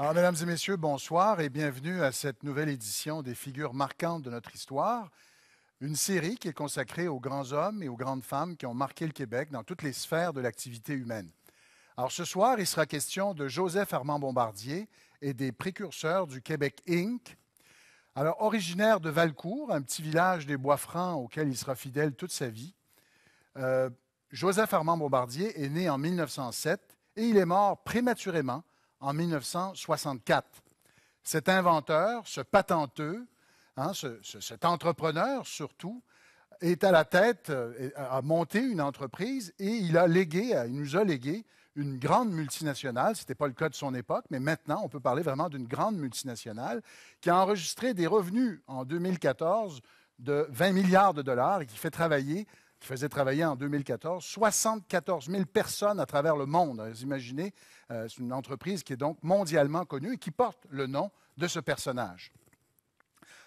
Alors, mesdames et messieurs, bonsoir et bienvenue à cette nouvelle édition des figures marquantes de notre histoire. Une série qui est consacrée aux grands hommes et aux grandes femmes qui ont marqué le Québec dans toutes les sphères de l'activité humaine. Alors, ce soir, il sera question de Joseph Armand Bombardier et des précurseurs du Québec Inc. Alors, originaire de Valcourt, un petit village des Bois-Francs auquel il sera fidèle toute sa vie, euh, Joseph Armand Bombardier est né en 1907 et il est mort prématurément en 1964. Cet inventeur, ce patenteux, hein, cet entrepreneur surtout, est à la tête, euh, a monté une entreprise et il a légué, euh, il nous a légué une grande multinationale, ce n'était pas le cas de son époque, mais maintenant on peut parler vraiment d'une grande multinationale qui a enregistré des revenus en 2014 de 20 milliards de dollars et qui fait travailler, qui faisait travailler en 2014 74 000 personnes à travers le monde. Vous imaginez euh, c'est une entreprise qui est donc mondialement connue et qui porte le nom de ce personnage.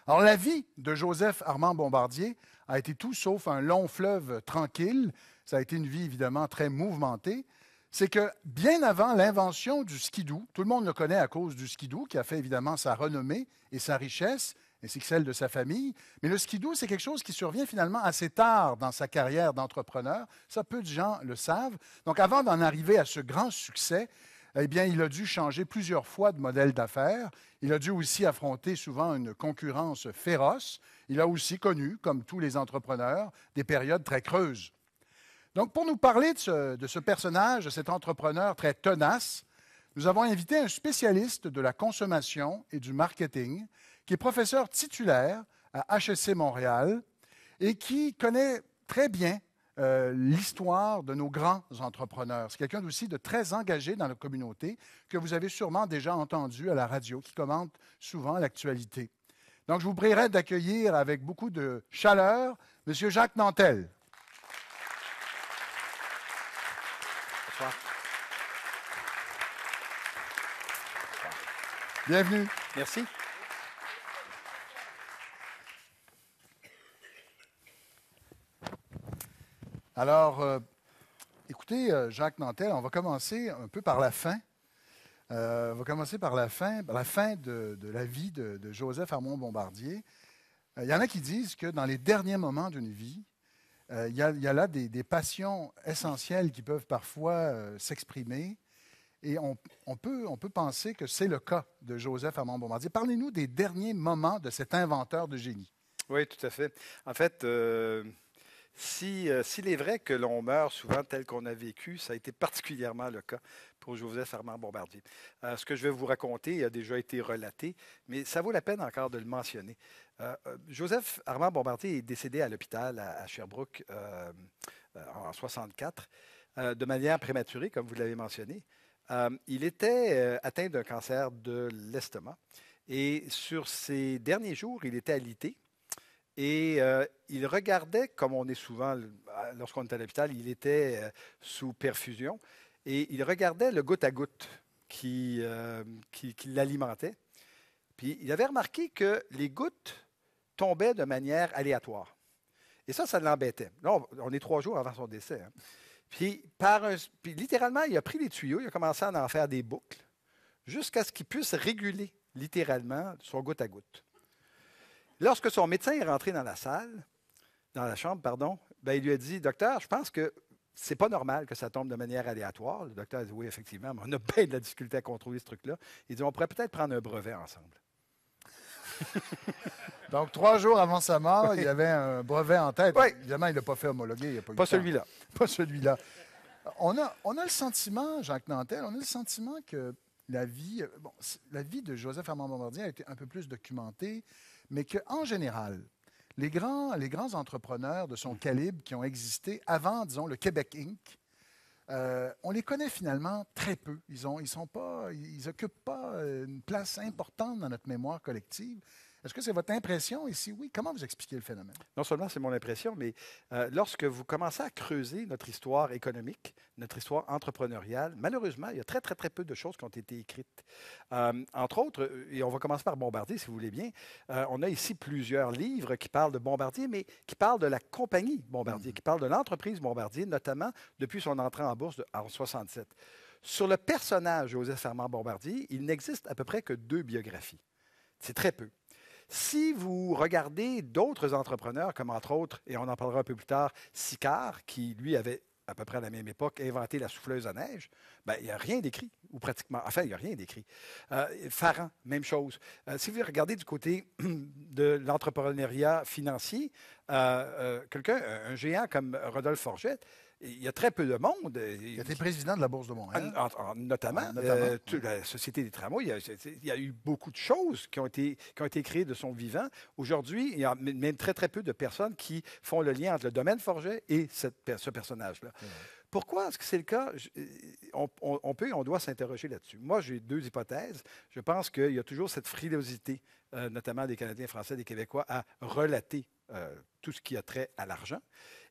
Alors, la vie de Joseph Armand Bombardier a été tout sauf un long fleuve tranquille. Ça a été une vie évidemment très mouvementée. C'est que bien avant l'invention du skidoo, tout le monde le connaît à cause du skidoo qui a fait évidemment sa renommée et sa richesse ainsi que celle de sa famille. Mais le skidoo, c'est quelque chose qui survient finalement assez tard dans sa carrière d'entrepreneur. Ça, peu de gens le savent. Donc, avant d'en arriver à ce grand succès, eh bien, il a dû changer plusieurs fois de modèle d'affaires. Il a dû aussi affronter souvent une concurrence féroce. Il a aussi connu, comme tous les entrepreneurs, des périodes très creuses. Donc, pour nous parler de ce, de ce personnage, de cet entrepreneur très tenace, nous avons invité un spécialiste de la consommation et du marketing, qui est professeur titulaire à HEC Montréal et qui connaît très bien euh, l'histoire de nos grands entrepreneurs. C'est quelqu'un aussi de très engagé dans la communauté que vous avez sûrement déjà entendu à la radio, qui commente souvent l'actualité. Donc, je vous prierai d'accueillir avec beaucoup de chaleur M. Jacques Nantel. Bonsoir. Bienvenue. Merci. Alors, euh, écoutez, euh, Jacques Nantel, on va commencer un peu par la fin. Euh, on va commencer par la fin, la fin de, la vie de, Joseph Armand Bombardier. Il y en a qui disent que dans les derniers moments d'une vie, il y, a, là des, passions essentielles qui peuvent parfois s'exprimer. Et on, peut, penser que c'est le cas de Joseph Armand Bombardier. Parlez-nous des derniers moments de cet inventeur de génie. Oui, tout à fait. En fait, euh, s'il est vrai que l'on meurt souvent tel qu'on a vécu, ça a été particulièrement le cas pour Joseph Armand Bombardier. Euh, ce que je vais vous raconter a déjà été relaté, mais ça vaut la peine encore de le mentionner. Euh, Joseph Armand Bombardier est décédé à l'hôpital à, à Sherbrooke en 64 de manière prématurée, comme vous l'avez mentionné. il était atteint d'un cancer de l'estomac et sur ses derniers jours, il était alité et euh, il regardait, comme on est souvent bah, lorsqu'on est à l'hôpital, il était euh, sous perfusion, et il regardait le goutte à goutte euh, qui, l'alimentait. Puis il avait remarqué que les gouttes tombaient de manière aléatoire. Et ça, ça l'embêtait. Là, on est trois jours avant son décès. Hein. Puis, par un, puis littéralement, il a pris les tuyaux, il a commencé à en faire des boucles, jusqu'à ce qu'il puisse réguler littéralement son goutte à goutte. Lorsque son médecin est rentré dans la salle, dans la chambre, pardon, ben, il lui a dit Docteur, je pense que c'est pas normal que ça tombe de manière aléatoire. Le docteur a dit Oui, effectivement, mais on a bien de la difficulté à contrôler ce truc-là. Il dit On pourrait peut-être prendre un brevet ensemble. Donc, trois jours avant sa mort, il il avait un brevet en tête. Oui. Évidemment, il n'a l'a pas fait homologuer. Il a pas, celui-là. Pas celui-là. On a, on a le sentiment, Jacques Nantel, on a le sentiment que la vie, la vie de Joseph Armand Bombardier a été un peu plus documentée mais qu'en général, les grands, les grands entrepreneurs de son calibre qui ont existé avant, disons, le Québec Inc., euh, on les connaît finalement très peu. Ils n'occupent ils pas, pas une place importante dans notre mémoire collective. Est-ce que c'est votre impression? ici oui, comment vous expliquez le phénomène? Non seulement c'est mon impression, mais euh, lorsque vous commencez à creuser notre histoire économique, notre histoire entrepreneuriale, malheureusement, il y a très, très, très peu de choses qui ont été écrites. Euh, entre autres, euh, et on va commencer par Bombardier, si vous voulez bien, on a ici plusieurs livres qui parlent de Bombardier, mais qui parlent de la compagnie Bombardier, mm. qui parlent de l'entreprise Bombardier, notamment depuis son entrée en bourse en 67. Sur le personnage Joseph Armand Bombardier, il n'existe à peu près que deux biographies. C'est très peu. Si vous regardez d'autres entrepreneurs, comme entre autres, et on en parlera un peu plus tard, Sicard, qui lui avait à peu près à la même époque, inventé la souffleuse à neige, ben, il n'y a rien d'écrit, ou pratiquement. Enfin, il n'y a rien d'écrit. Euh, même chose. Euh, si vous regardez du côté de l'entrepreneuriat financier, euh, euh, quelqu'un, un géant comme Rodolphe Forgette, il y a très peu de monde. Euh, il était a été président de la Bourse de Montréal. notamment, euh, la Société des tramways, il y, a, eu beaucoup de choses qui ont été, créées de son vivant. Aujourd'hui, il y a même très, très peu de personnes qui font le lien entre le domaine forgé et ce personnage-là. Pourquoi est-ce que c'est le cas? Euh, on, peut et on doit s'interroger là-dessus. Moi, j'ai deux hypothèses. Je pense qu'il y a toujours cette frilosité, notamment des Canadiens français, des Québécois, à relater tout ce qui a trait à l'argent.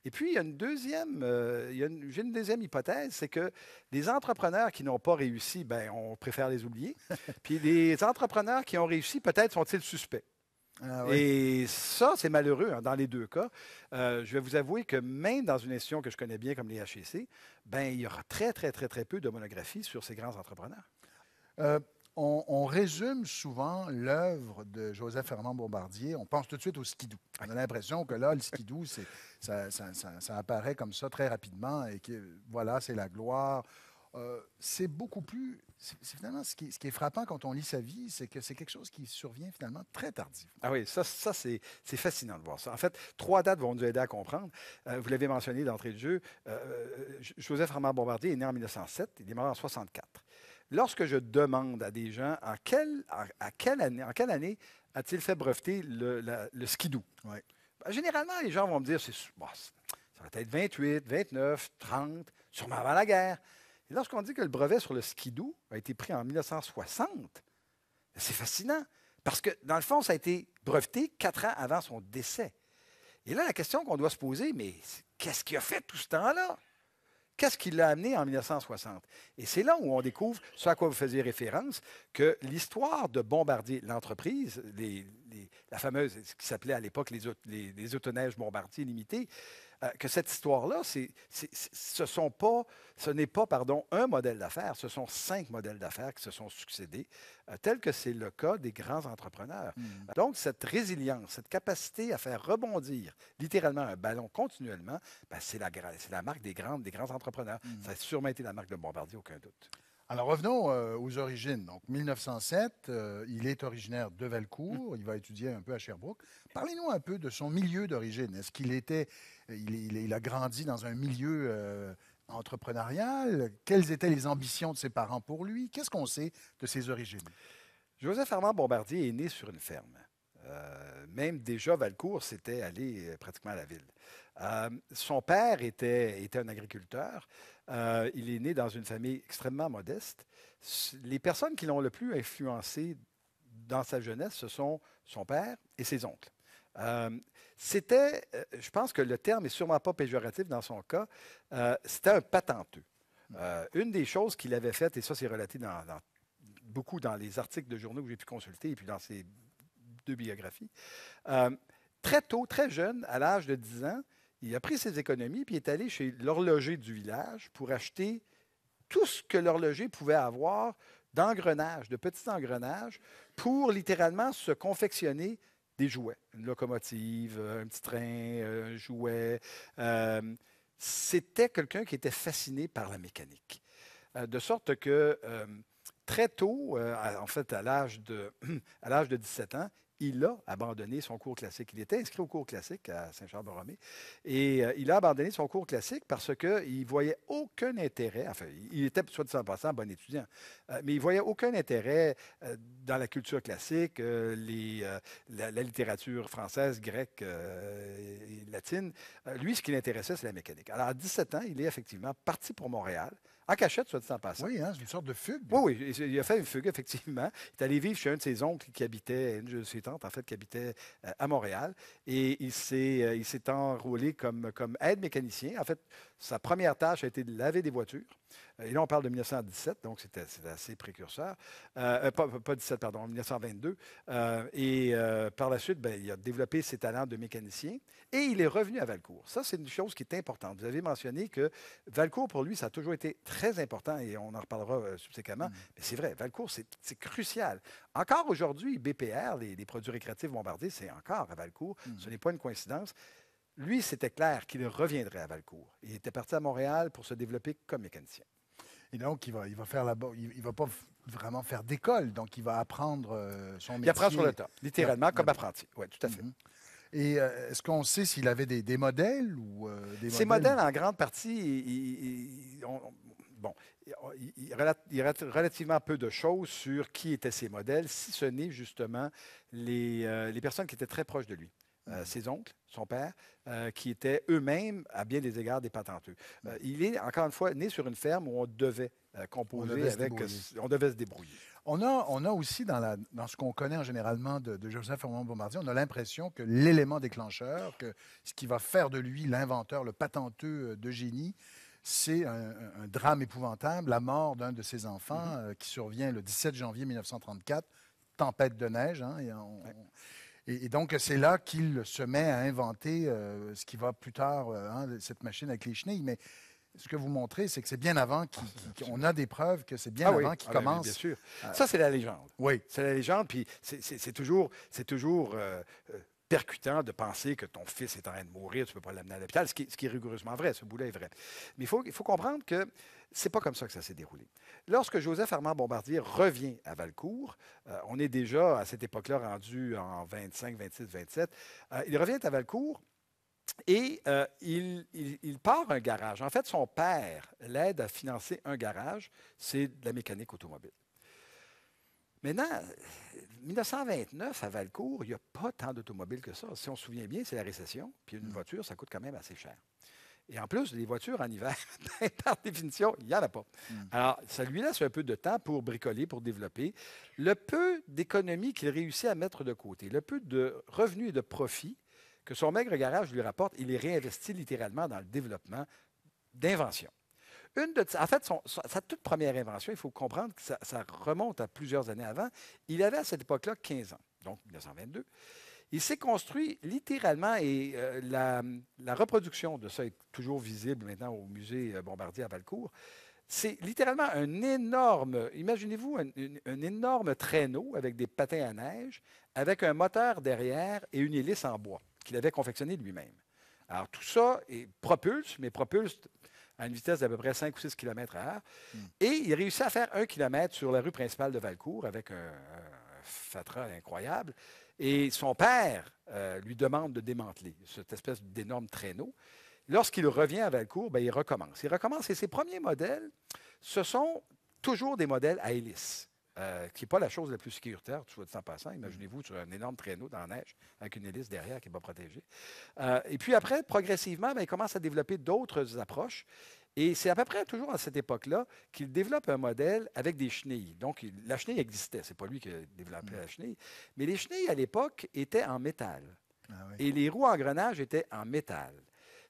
Et puis, il y a une deuxième, euh, j'ai une deuxième hypothèse, c'est que les entrepreneurs qui n'ont pas réussi, ben, on préfère les oublier. puis les entrepreneurs qui ont réussi, peut-être sont-ils suspects. Ah Et ça, c'est malheureux hein, dans les deux cas. Euh, je vais vous avouer que même dans une institution que je connais bien comme les HEC, ben, il y aura très, très, très, très peu de monographies sur ces grands entrepreneurs. Euh, on, résume souvent l'œuvre de Joseph Fernand Bombardier. On pense tout de suite au skidou. On a l'impression que là, le skidou, ça, ça, apparaît comme ça très rapidement et que voilà, c'est la gloire. Euh, c'est beaucoup plus. C'est finalement ce qui, est frappant quand on lit sa vie, c'est que c'est quelque chose qui survient finalement très tardif. Ah oui, ça, c'est fascinant de voir ça. En fait, trois dates vont nous aider à comprendre. Euh, vous l'avez mentionné d'entrée de jeu, euh, Joseph Armand Bombardier est né en 1907, il est mort en 1964 lorsque je demande à des gens en quelle, à quelle année, a-t-il fait breveter le, skidoo? Ben, généralement, les gens vont me dire, c'est, ça va être 28, 29, 30, sûrement avant la guerre. Et lorsqu'on dit que le brevet sur le skidoo a été pris en 1960, ben, c'est fascinant, parce que dans le fond, ça a été breveté quatre ans avant son décès. Et là, la question qu'on doit se poser, mais qu'est-ce qu'il a fait tout ce temps-là? Qu'est-ce qui l'a amené en 1960? Et c'est là où on découvre ce à quoi vous faisiez référence, que l'histoire de Bombardier, l'entreprise, la fameuse, ce qui s'appelait à l'époque les, les, les Bombardier Limités, euh, que cette histoire-là, ce n'est pas, pardon, un modèle d'affaires, ce sont cinq modèles d'affaires qui se sont succédés, euh, tel que c'est le cas des grands entrepreneurs. Hmm. Donc, cette résilience, cette capacité à faire rebondir littéralement un ballon continuellement, ben, c'est la, marque des, grands entrepreneurs. Hmm. Ça a sûrement été la marque de Bombardier, aucun doute. Alors revenons euh, aux origines. Donc 1907, euh, il est originaire de Valcourt, il va étudier un peu à Sherbrooke. Parlez-nous un peu de son milieu d'origine. Est-ce qu'il était, il, a grandi dans un milieu euh, entrepreneurial Quelles étaient les ambitions de ses parents pour lui Qu'est-ce qu'on sait de ses origines Joseph Armand Bombardier est né sur une ferme. même déjà, Valcourt s'était allé pratiquement à la ville. son père était un agriculteur. Euh, il est né dans une famille extrêmement modeste. Les personnes qui l'ont le plus influencé dans sa jeunesse, ce sont son père et ses oncles. Euh, c'était, euh, je pense que le terme est sûrement pas péjoratif dans son cas, c'était un patenteux. une des choses qu'il avait faites, et ça c'est relaté dans, beaucoup dans les articles de journaux que j'ai pu consulter et puis dans ses deux biographies, très tôt, très jeune, à l'âge de 10 ans, il a pris ses économies puis est allé chez l'horloger du village pour acheter tout ce que l'horloger pouvait avoir d'engrenages, de petits engrenages, pour littéralement se confectionner des jouets. Une locomotive, un petit train, un jouet. Euh, c'était quelqu'un qui était fasciné par la mécanique. Euh, de sorte que euh, très tôt, en fait à l'âge de, de 17 ans, il a abandonné son cours classique. Il était inscrit au cours classique à Saint-Jean-Borromée et euh, il a abandonné son cours classique parce qu'il ne voyait aucun intérêt, enfin, il était, soit disant 100 un bon étudiant, euh, mais il voyait aucun intérêt euh, dans la culture classique, la, la, littérature française, grecque et latine. lui, ce qui l'intéressait, c'est la mécanique. Alors, à 17 ans, il est effectivement parti pour Montréal en cachette, soit dit Oui, hein, c'est une sorte de fugue. Oui, oui, il a fait une fugue, effectivement. Il est allé vivre chez un de ses oncles qui habitait, une de ses tantes, en fait, qui habitait euh, à Montréal. Et il s'est euh, enrôlé comme, comme aide mécanicien. En fait, sa première tâche a été de laver des voitures. Euh, et là, on parle de 1917, donc c'était assez précurseur. Euh, euh, pas, pas, 17, pardon, 1922. et par la suite, ben, il a développé ses talents de mécanicien et il est revenu à Valcourt. Ça, c'est une chose qui est importante. Vous avez mentionné que Valcourt, pour lui, ça a toujours été très important et on en reparlera subséquemment. Mm. Mais c'est vrai, Valcourt, c'est crucial. Encore aujourd'hui, BPR, les, produits récréatifs bombardés, c'est encore à Valcourt. Mm. Ce n'est pas une coïncidence lui, c'était clair qu'il reviendrait à Valcourt. Il était parti à Montréal pour se développer comme mécanicien. Et donc, il va, il va faire là-bas, il, va pas vraiment faire d'école, donc il va apprendre euh, son métier. Il apprend sur le tas, littéralement, comme apprenti. Oui, tout à fait. Mm-hmm. Et euh, est-ce qu'on sait s'il avait des, modèles ou euh, Ces modèles, en grande partie, bon, il, y relativement peu de choses sur qui étaient ces modèles, si ce n'est justement les, personnes qui étaient très proches de lui. Euh, ses oncles, son père, euh, qui étaient eux-mêmes, à bien des égards, des patenteux. Euh, il est, encore une fois, né sur une ferme où on devait composer on devait avec. On devait se débrouiller. On a, on a aussi, dans, la, dans ce qu'on connaît généralement de, Joseph Armand Bombardier, on a l'impression que l'élément déclencheur, que ce qui va faire de lui l'inventeur, le patenteux de génie, c'est un, drame épouvantable, la mort d'un de ses enfants mm-hmm. qui survient le 17 janvier 1934, tempête de neige. Hein, et et, donc, c'est là qu'il se met à inventer euh, ce qui va plus tard, euh, hein, cette machine avec les chenilles. Mais ce que vous montrez, c'est que c'est bien avant qu'on a des preuves que c'est bien ah avant qu'il ah commence. bien sûr. Ça, c'est la légende. Oui. C'est la légende, puis c'est toujours, toujours euh, percutant de penser que ton fils est en train de mourir, tu ne peux pas l'amener à l'hôpital, ce, ce qui, est rigoureusement vrai, ce boulet est vrai. Mais il faut, il faut comprendre que n'est pas comme ça que ça s'est déroulé. Lorsque Joseph Armand Bombardier revient à Valcourt, euh, on est déjà à cette époque-là rendu en 25, 26, 27, il revient à Valcourt et euh, il, il, part un garage. En fait, son père l'aide à financer un garage, c'est de la mécanique automobile. Maintenant, 1929, à Valcourt, il n'y a pas tant d'automobiles que ça. Si on se souvient bien, c'est la récession, puis une mmh. voiture, ça coûte quand même assez cher. Et en plus, les voitures en hiver, ben, par définition, il n'y en a pas. Hmm. Alors, ça lui laisse un peu de temps pour bricoler, pour développer. Le peu d'économie qu'il réussit à mettre de côté, le peu de revenus et de profits que son maigre garage lui rapporte, il les réinvestit littéralement dans le développement d'inventions. Une de, en fait, sa toute première invention, il faut comprendre que ça, ça remonte à plusieurs années avant. Il avait à cette époque-là 15 ans, donc 1922. Il s'est construit littéralement, et euh, la, reproduction de ça est toujours visible maintenant au musée euh, Bombardier à Valcourt. C'est littéralement un énorme, imaginez-vous, un, énorme traîneau avec des patins à neige, avec un moteur derrière et une hélice en bois qu'il avait confectionné lui-même. Alors tout ça est propulse, mais propulse à une vitesse d'à peu près 5 ou 6 km à heure. Hmm. Et il réussit à faire un kilomètre sur la rue principale de Valcourt avec un, un incroyable. Et son père euh, lui demande de démanteler cette espèce d'énorme traîneau. Lorsqu'il revient à Valcourt, ben, il recommence. Il recommence et ses premiers modèles, ce sont toujours des modèles à hélice. Euh, qui n'est pas la chose la plus sécuritaire, vois de passant. Imaginez-vous sur un énorme traîneau dans la neige avec une hélice derrière qui n'est pas protégée. Euh, et puis après, progressivement, ben, il commence à développer d'autres approches. Et c'est à peu près toujours à cette époque-là qu'il développe un modèle avec des chenilles. Donc, la chenille existait. C'est pas lui qui a développé mm. la chenille. Mais les chenilles, à l'époque, étaient en métal. Ah et les roues engrenages étaient en métal.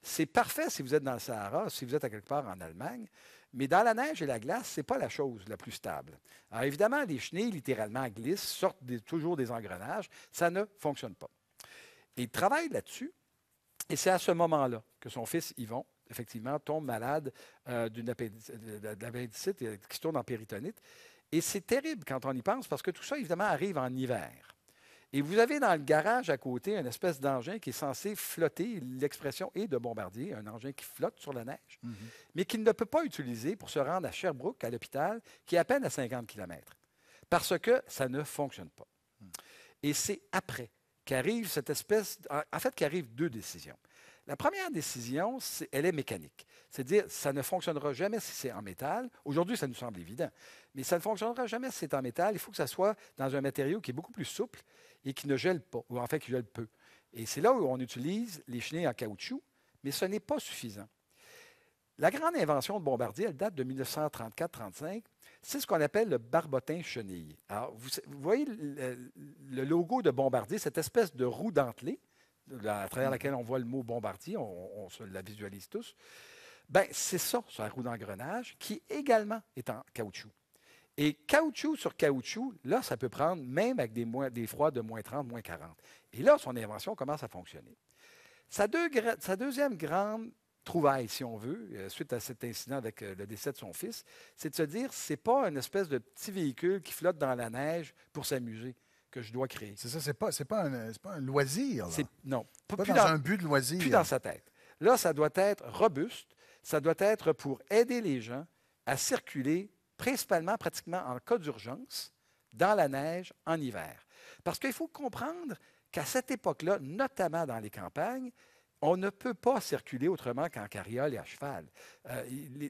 C'est parfait si vous êtes dans le Sahara, si vous êtes à quelque part en Allemagne, mais dans la neige et la glace, ce n'est pas la chose la plus stable. Alors évidemment, les chenilles, littéralement, glissent, sortent toujours des engrenages. Ça ne fonctionne pas. il travaille là-dessus, et c'est à ce moment-là que son fils Yvon effectivement, tombe malade euh, d'une appendicite euh, qui tourne en péritonite. Et c'est terrible quand on y pense, parce que tout ça, évidemment, arrive en hiver. Et vous avez dans le garage à côté une espèce d'engin qui est censé flotter. L'expression est de bombardier, un engin qui flotte sur la neige, mhm. mais qu'il ne peut pas utiliser pour se rendre à Sherbrooke, à l'hôpital, qui est à peine à 50 km, parce que ça ne fonctionne pas. Mhm. Et c'est après qu'arrive cette espèce, en fait, qu'arrivent deux décisions. La première décision, elle est mécanique. C'est-à-dire, ça ne fonctionnera jamais si c'est en métal. Aujourd'hui, ça nous semble évident, mais ça ne fonctionnera jamais si c'est en métal. Il faut que ça soit dans un matériau qui est beaucoup plus souple et qui ne gèle pas, ou en fait qui gèle peu. Et c'est là où on utilise les chenilles en caoutchouc, mais ce n'est pas suffisant. La grande invention de Bombardier, elle date de 1934-35. C'est ce qu'on appelle le barbotin chenille. Alors, vous, voyez le, logo de Bombardier, cette espèce de roue dentelée à travers mm. laquelle on voit le mot bombardier, on, se la visualise tous, ben, c'est ça, sur la roue d'engrenage, qui également est en caoutchouc. Et caoutchouc sur caoutchouc, là, ça peut prendre même avec des, froids de moins 30, moins 40. Et là, son invention commence à fonctionner. Sa, deuxième grande trouvaille, si on veut, euh, suite à cet incident avec euh, le décès de son fils, c'est de se dire, c'est pas une espèce de petit véhicule qui flotte dans la neige pour s'amuser que je dois créer. C'est ça, c'est pas, pas, un, loisir. Non, pas, plus un but de loisir. Plus dans sa tête. Là, ça doit être robuste, ça doit être pour aider les gens à circuler, principalement, pratiquement en cas d'urgence, dans la neige en hiver. Parce qu'il faut comprendre qu'à cette époque-là, notamment dans les campagnes, on ne peut pas circuler autrement qu'en carriole et à cheval. Euh,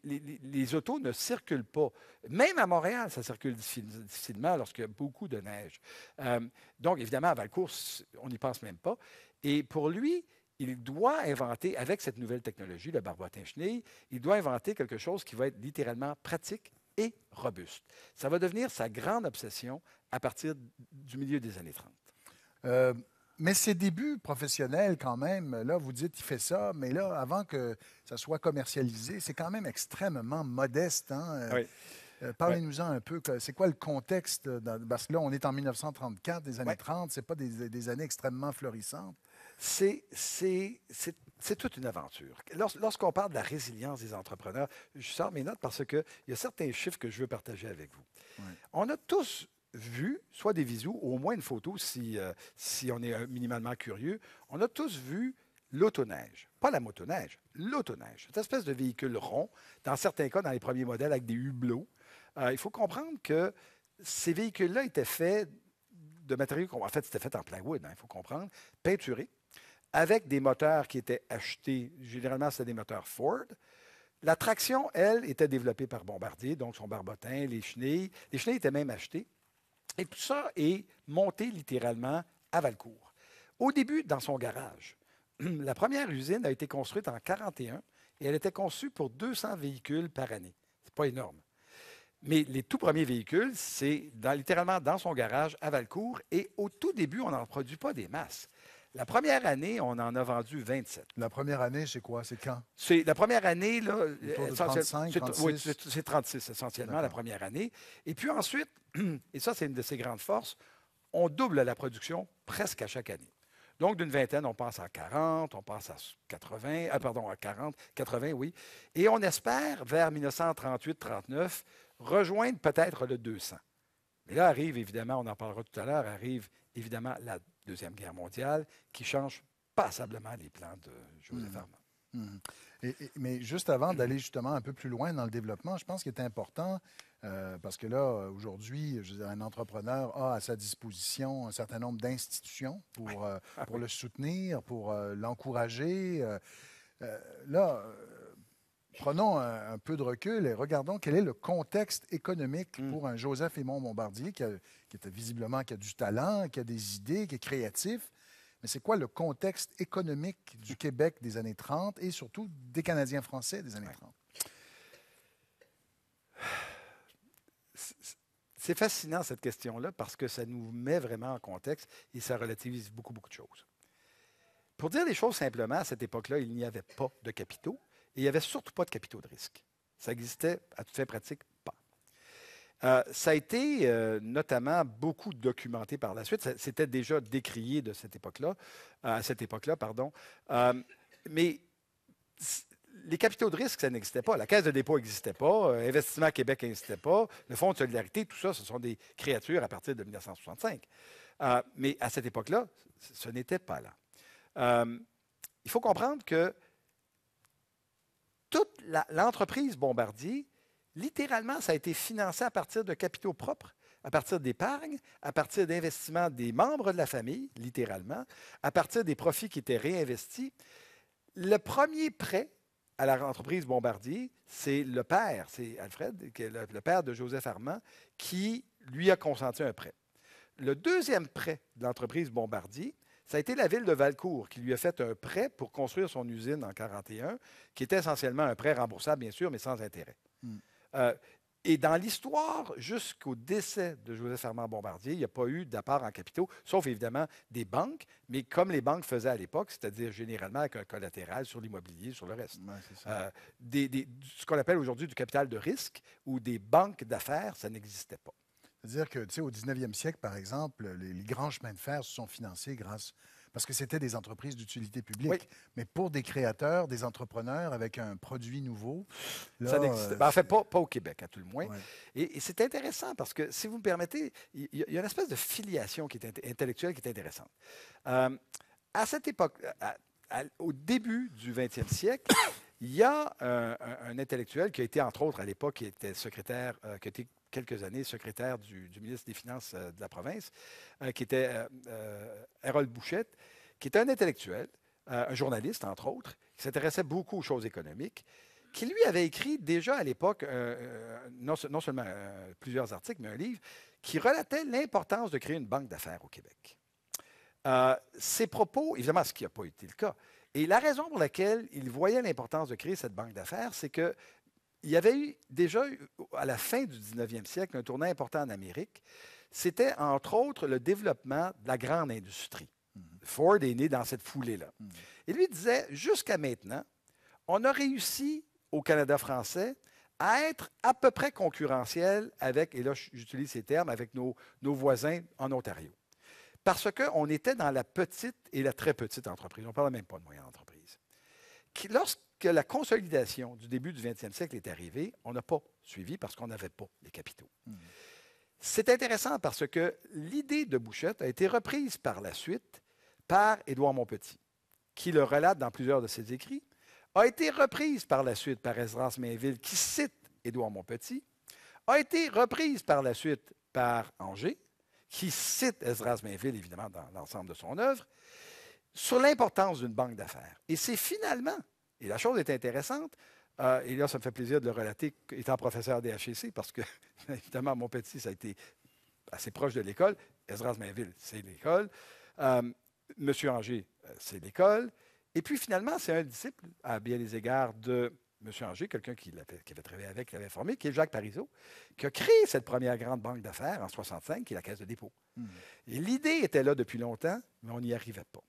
les, autos ne circulent pas. Même à Montréal, ça circule difficilement lorsqu'il y a beaucoup de neige. Euh, donc, évidemment, à Valcourt, on n'y pense même pas. Et pour lui, il doit inventer, avec cette nouvelle technologie, le barbotin-chenille, il doit inventer quelque chose qui va être littéralement pratique et robuste. Ça va devenir sa grande obsession à partir du milieu des années 30. Mais ses débuts professionnels, quand même, là, vous dites, il fait ça, mais là, avant que ça soit commercialisé, c'est quand même extrêmement modeste. Hein, euh, euh, parlez-nous-en un peu. C'est quoi le contexte? parce que là, on est en 1934, des années 30. Ce pas des, années extrêmement florissantes. C'est toute une aventure. Lorsqu'on parle de la résilience des entrepreneurs, je sors mes notes parce qu'il y a certains chiffres que je veux partager avec vous. On a tous vu soit des visous, ou au moins une photo si, euh, si on est euh, minimalement curieux. On a tous vu l'autoneige. Pas la motoneige, l'autoneige. Cette espèce de véhicule rond, dans certains cas, dans les premiers modèles, avec des hublots. Euh, il faut comprendre que ces véhicules-là étaient faits de matériaux En fait, c'était fait en plywood, hein, il faut comprendre, peinturés, avec des moteurs qui étaient achetés. Généralement, c'était des moteurs Ford. La traction, elle, était développée par Bombardier, donc son barbotin, les chenilles. Les chenilles étaient même achetées. Et tout ça est monté littéralement à Valcourt. Au début, dans son garage, la première usine a été construite en 1941 et elle était conçue pour 200 véhicules par année. Ce n'est pas énorme. Mais les tout premiers véhicules, c'est littéralement dans son garage à Valcourt. Et au tout début, on n'en produit pas des masses. La première année, on en a vendu 27. La première année, c'est quoi? C'est quand? C'est, la première année, là, euh, c'est, oui, c'est 36 essentiellement, la première année. Et puis ensuite, et ça, c'est une de ses grandes forces, on double la production presque à chaque année. Donc, d'une vingtaine, on passe à 40, on passe à 80, ah, euh, pardon, à 40, 80, oui. Et on espère, vers 1938-39, rejoindre peut-être le 200. Mais là arrive, évidemment, on en parlera tout à l'heure, arrive évidemment la Deuxième Guerre mondiale, qui change passablement les plans de Joseph hmm. Hmm. Et, mais juste avant d'aller justement un peu plus loin dans le développement, je pense qu'il est important, euh, parce que là, aujourd'hui, un entrepreneur a à sa disposition un certain nombre d'institutions pour, euh, ah pour le soutenir, pour euh, l'encourager. là, prenons euh, un, peu de recul et regardons quel est le contexte économique mm. pour un Joseph Aymon Bombardier qui, a, visiblement qui a du talent, qui a des idées, qui est créatif. Mais c'est quoi le contexte économique du Québec des années 30 et surtout des Canadiens français des années 30? C'est fascinant cette question-là parce que ça nous met vraiment en contexte et ça relativise beaucoup, beaucoup de choses. Pour dire les choses simplement, à cette époque-là, il n'y avait pas de capitaux il n'y avait surtout pas de capitaux de risque. Ça existait, à tout fait pratique, pas. Euh, ça a été euh, notamment beaucoup documenté par la suite. C'était déjà décrié de cette époque-là, euh, à cette époque-là, pardon. mais les capitaux de risque, ça n'existait pas. La Caisse de dépôt n'existait pas. Investissement Québec n'existait pas. Le Fonds de solidarité, tout ça, ce sont des créatures à partir de 1965. mais à cette époque-là, ce n'était pas là. il faut comprendre que l'entreprise Bombardier, littéralement, ça a été financé à partir de capitaux propres, à partir d'épargne, à partir d'investissements des membres de la famille, littéralement, à partir des profits qui étaient réinvestis. Le premier prêt à l'entreprise Bombardier, c'est le père, c'est Alfred, le père de Joseph Armand, qui lui a consenti un prêt. Le deuxième prêt de l'entreprise Bombardier, ça a été la ville de Valcourt qui lui a fait un prêt pour construire son usine en 1941, qui était essentiellement un prêt remboursable, bien sûr, mais sans intérêt. Hmm. Euh, et dans l'histoire, jusqu'au décès de Joseph Armand Bombardier, il n'y a pas eu d'apport en capitaux, sauf évidemment des banques, mais comme les banques faisaient à l'époque, c'est-à-dire généralement avec un collatéral sur l'immobilier, sur le reste. Euh, ce qu'on appelle aujourd'hui du capital de risque ou des banques d'affaires, ça n'existait pas. C'est-à-dire que, tu sais, au 19e siècle, par exemple, les, grands chemins de fer se sont financés grâce. Parce que c'était des entreprises d'utilité publique. Mais pour des créateurs, des entrepreneurs avec un produit nouveau. ça n'existe euh, pas. en fait, pas, pas, au Québec, à tout le moins. Et, c'est intéressant parce que, si vous me permettez, il y, a une espèce de filiation qui est intellectuelle qui est intéressante. Euh, à cette époque, au début du 20e siècle, il y a euh, un, intellectuel qui a été, entre autres, à l'époque, qui était secrétaire, euh, qui a été quelques années secrétaire du, ministre des Finances euh, de la province, qui était Harold Bouchette, qui était un intellectuel, un journaliste, entre autres, qui s'intéressait beaucoup aux choses économiques, qui lui avait écrit déjà à l'époque, non, non, seulement plusieurs articles, mais un livre, qui relatait l'importance de créer une banque d'affaires au Québec. ses propos, évidemment, ce qui n'a pas été le cas, et la raison pour laquelle il voyait l'importance de créer cette banque d'affaires, c'est que il y avait eu déjà, à la fin du 19e siècle, un tournant important en Amérique. C'était, entre autres, le développement de la grande industrie. Mm-hmm. Ford est né dans cette foulée-là. Mm-hmm. Et lui disait, jusqu'à maintenant, on a réussi au Canada français à être à peu près concurrentiel avec, et là j'utilise ces termes, avec nos voisins en Ontario. Parce qu'on était dans la petite et la très petite entreprise. On ne parlait même pas de moyenne entreprise. Lorsque la consolidation du début du 20e siècle est arrivée, on n'a pas suivi parce qu'on n'avait pas les capitaux. Hmm. C'est intéressant parce que l'idée de Bouchette a été reprise par la suite par Édouard Montpetit, qui le relate dans plusieurs de ses écrits, a été reprise par la suite par Esdras Mainville, qui cite Édouard Montpetit, a été reprise par la suite par Angers, qui cite Ezra Mainville, évidemment, dans l'ensemble de son œuvre, sur l'importance d'une banque d'affaires. Et c'est finalement, et la chose est intéressante, euh, et là, ça me fait plaisir de le relater, étant professeur des HEC, parce que, évidemment, mon petit, ça a été assez proche de l'école. Ezra Mainville, c'est l'école. Euh, Monsieur Angers, euh, c'est l'école. Et puis, finalement, c'est un disciple, à bien des égards, de M. Angers, quelqu'un qui, avait travaillé avec, qui l'avait formé, qui est Jacques Parizeau, qui a créé cette première grande banque d'affaires en 1965, qui est la Caisse de dépôt. Hmm. Et l'idée était là depuis longtemps, mais on n'y arrivait pas.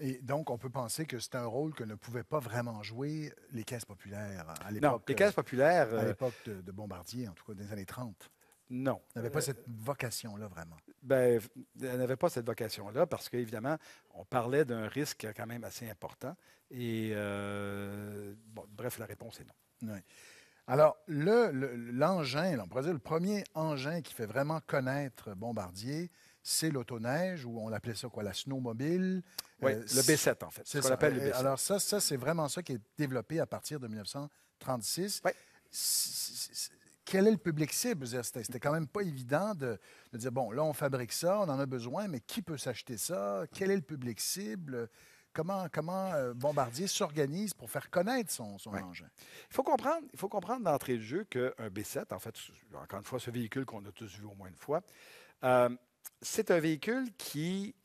Et donc, on peut penser que c'est un rôle que ne pouvaient pas vraiment jouer les caisses populaires à l'époque. Non, les caisses populaires. À euh, l'époque de, de, Bombardier, en tout cas, des années 30. Non. Elle n'avait pas cette vocation-là, vraiment. Ben, elle n'avait pas cette vocation-là parce qu'évidemment, on parlait d'un risque quand même assez important. Et euh, bon, bref, la réponse est non. Alors, l'engin, le, l'engin, on pourrait dire le premier engin qui fait vraiment connaître Bombardier, c'est l'autoneige, ou on l'appelait ça quoi, la snowmobile. Euh, oui, le B7, en fait. C'est ce qu'on appelle le B7. Alors, ça, ça c'est vraiment ça qui est développé à partir de 1936. Oui quel est le public cible? C'était quand même pas évident de, dire, bon, là, on fabrique ça, on en a besoin, mais qui peut s'acheter ça? Quel est le public cible? Comment, comment euh, Bombardier s'organise pour faire connaître son, engin? Il faut comprendre, il faut comprendre d'entrée de jeu qu'un B7, en fait, encore une fois, ce véhicule qu'on a tous vu au moins une fois, euh, c'est un véhicule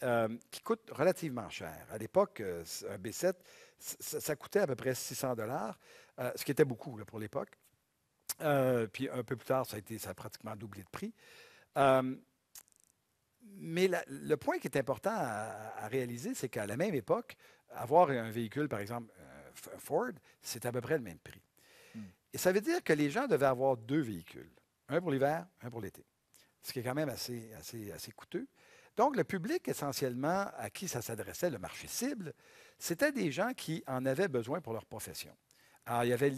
euh, qui, coûte relativement cher. À l'époque, un B7, ça, coûtait à peu près 600 dollars, ce qui était beaucoup pour l'époque. Euh, puis un peu plus tard, ça a, été, ça pratiquement doublé de prix. Euh, mais le point qui est important à, réaliser, c'est qu'à la même époque, avoir un véhicule, par exemple un euh, Ford, c'est à peu près le même prix. Hmm. Et ça veut dire que les gens devaient avoir deux véhicules, un pour l'hiver, un pour l'été, ce qui est quand même assez, assez, assez coûteux. Donc, le public essentiellement à qui ça s'adressait, le marché cible, c'était des gens qui en avaient besoin pour leur profession. Alors, ah, il y avait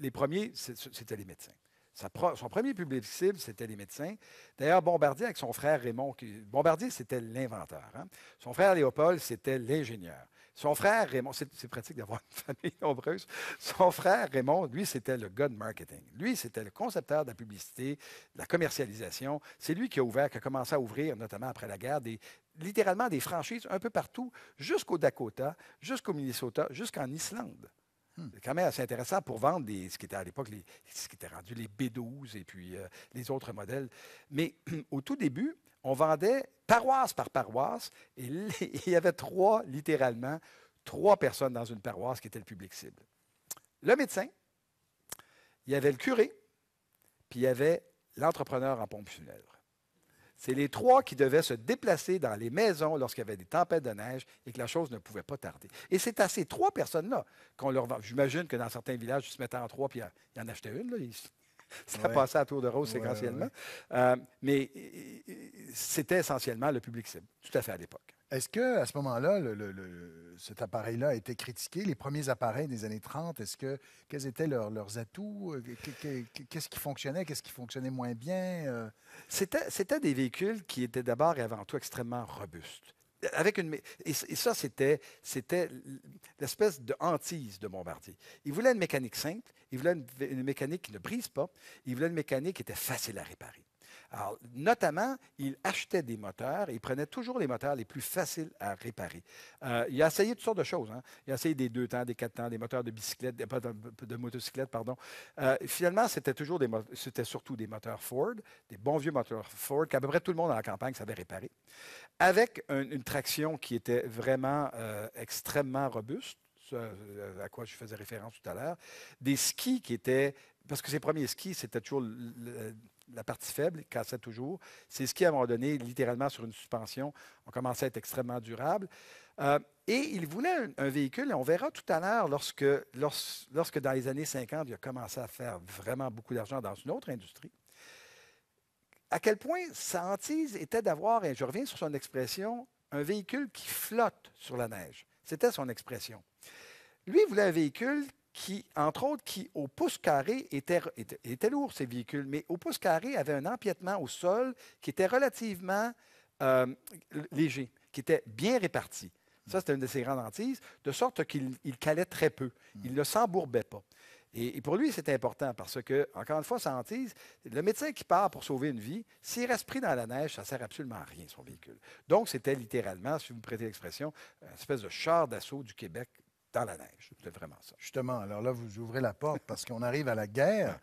les, premiers, c'était les médecins. son premier public cible, c'était les médecins. D'ailleurs, Bombardier, avec son frère Raymond, Bombardier, c'était l'inventeur. Hein. Son frère Léopold, c'était l'ingénieur. Son frère Raymond, c'est pratique d'avoir une famille nombreuse. Son frère Raymond, lui, c'était le gars marketing. Lui, c'était le concepteur de la publicité, de la commercialisation. C'est lui qui a ouvert, qui a commencé à ouvrir, notamment après la guerre, des, littéralement des franchises un peu partout, jusqu'au Dakota, jusqu'au Minnesota, jusqu'en Islande. Hmm. C'est quand même assez intéressant pour vendre ce qui était à l'époque, ce qui était rendu les B12 et puis euh, les autres modèles. Mais au tout début, on vendait paroisse par paroisse et il y avait trois, littéralement, trois personnes dans une paroisse qui étaient le public cible. Le médecin, il y avait le curé, puis il y avait l'entrepreneur en pompe funèbre. C'est les trois qui devaient se déplacer dans les maisons lorsqu'il y avait des tempêtes de neige et que la chose ne pouvait pas tarder. Et c'est à ces trois personnes-là qu'on leur vend. J'imagine que dans certains villages, ils se mettaient en trois puis ils en achetaient une. Ça passait à tour de rose séquentiellement. Euh, mais euh, c'était essentiellement le public cible, tout à fait à l'époque. Est-ce que à ce moment-là, cet appareil-là a été critiqué Les premiers appareils des années 30, est-ce que quels étaient leurs, atouts euh, Qu'est-ce qui fonctionnait Qu'est-ce qui fonctionnait moins bien euh, C'était des véhicules qui étaient d'abord et avant tout extrêmement robustes. Avec une, et, ça, c'était, c'était l'espèce de hantise de Bombardier. Il voulait une mécanique simple, il voulait une, une, mécanique qui ne brise pas, il voulait une mécanique qui était facile à réparer. Alors, notamment, il achetait des moteurs et il prenait toujours les moteurs les plus faciles à réparer. Euh, il a essayé toutes sortes de choses. Hein. Il a essayé des deux temps, des quatre temps, des moteurs de bicyclette, de, motocyclette, pardon. Euh, finalement, c'était toujours des c'était surtout des moteurs Ford, des bons vieux moteurs Ford qu'à peu près tout le monde dans la campagne savait réparer, avec une traction qui était vraiment euh, extrêmement robuste à quoi je faisais référence tout à l'heure, des skis qui étaient, parce que ces premiers skis, c'était toujours la partie faible, cassait toujours. C'est ce qui, à un moment donné, littéralement sur une suspension, on commençait à être extrêmement durable. Euh, et il voulait un, véhicule, et on verra tout à l'heure, lorsque, lorsque, dans les années 50, il a commencé à faire vraiment beaucoup d'argent dans une autre industrie, à quel point sa hantise était d'avoir, et je reviens sur son expression, un véhicule qui flotte sur la neige. C'était son expression. Lui il voulait un véhicule qui, entre autres, qui au pouce carré étaient lourds, lourd, ces véhicules, mais au pouce carré avait un empiètement au sol qui était relativement euh, léger, qui était bien réparti. Ça, c'était une de ses grandes hantises, de sorte qu'il calait très peu. Hmm. Il ne s'embourbait pas. Et, pour lui, c'était important parce que, encore une fois, sa hantise, le médecin qui part pour sauver une vie, s'il reste pris dans la neige, ça ne sert absolument à rien, son véhicule. Donc, c'était littéralement, si vous me prêtez l'expression, une espèce de char d'assaut du Québec dans la neige. C'était vraiment ça. Justement, alors là, vous ouvrez la porte parce qu'on arrive à la guerre.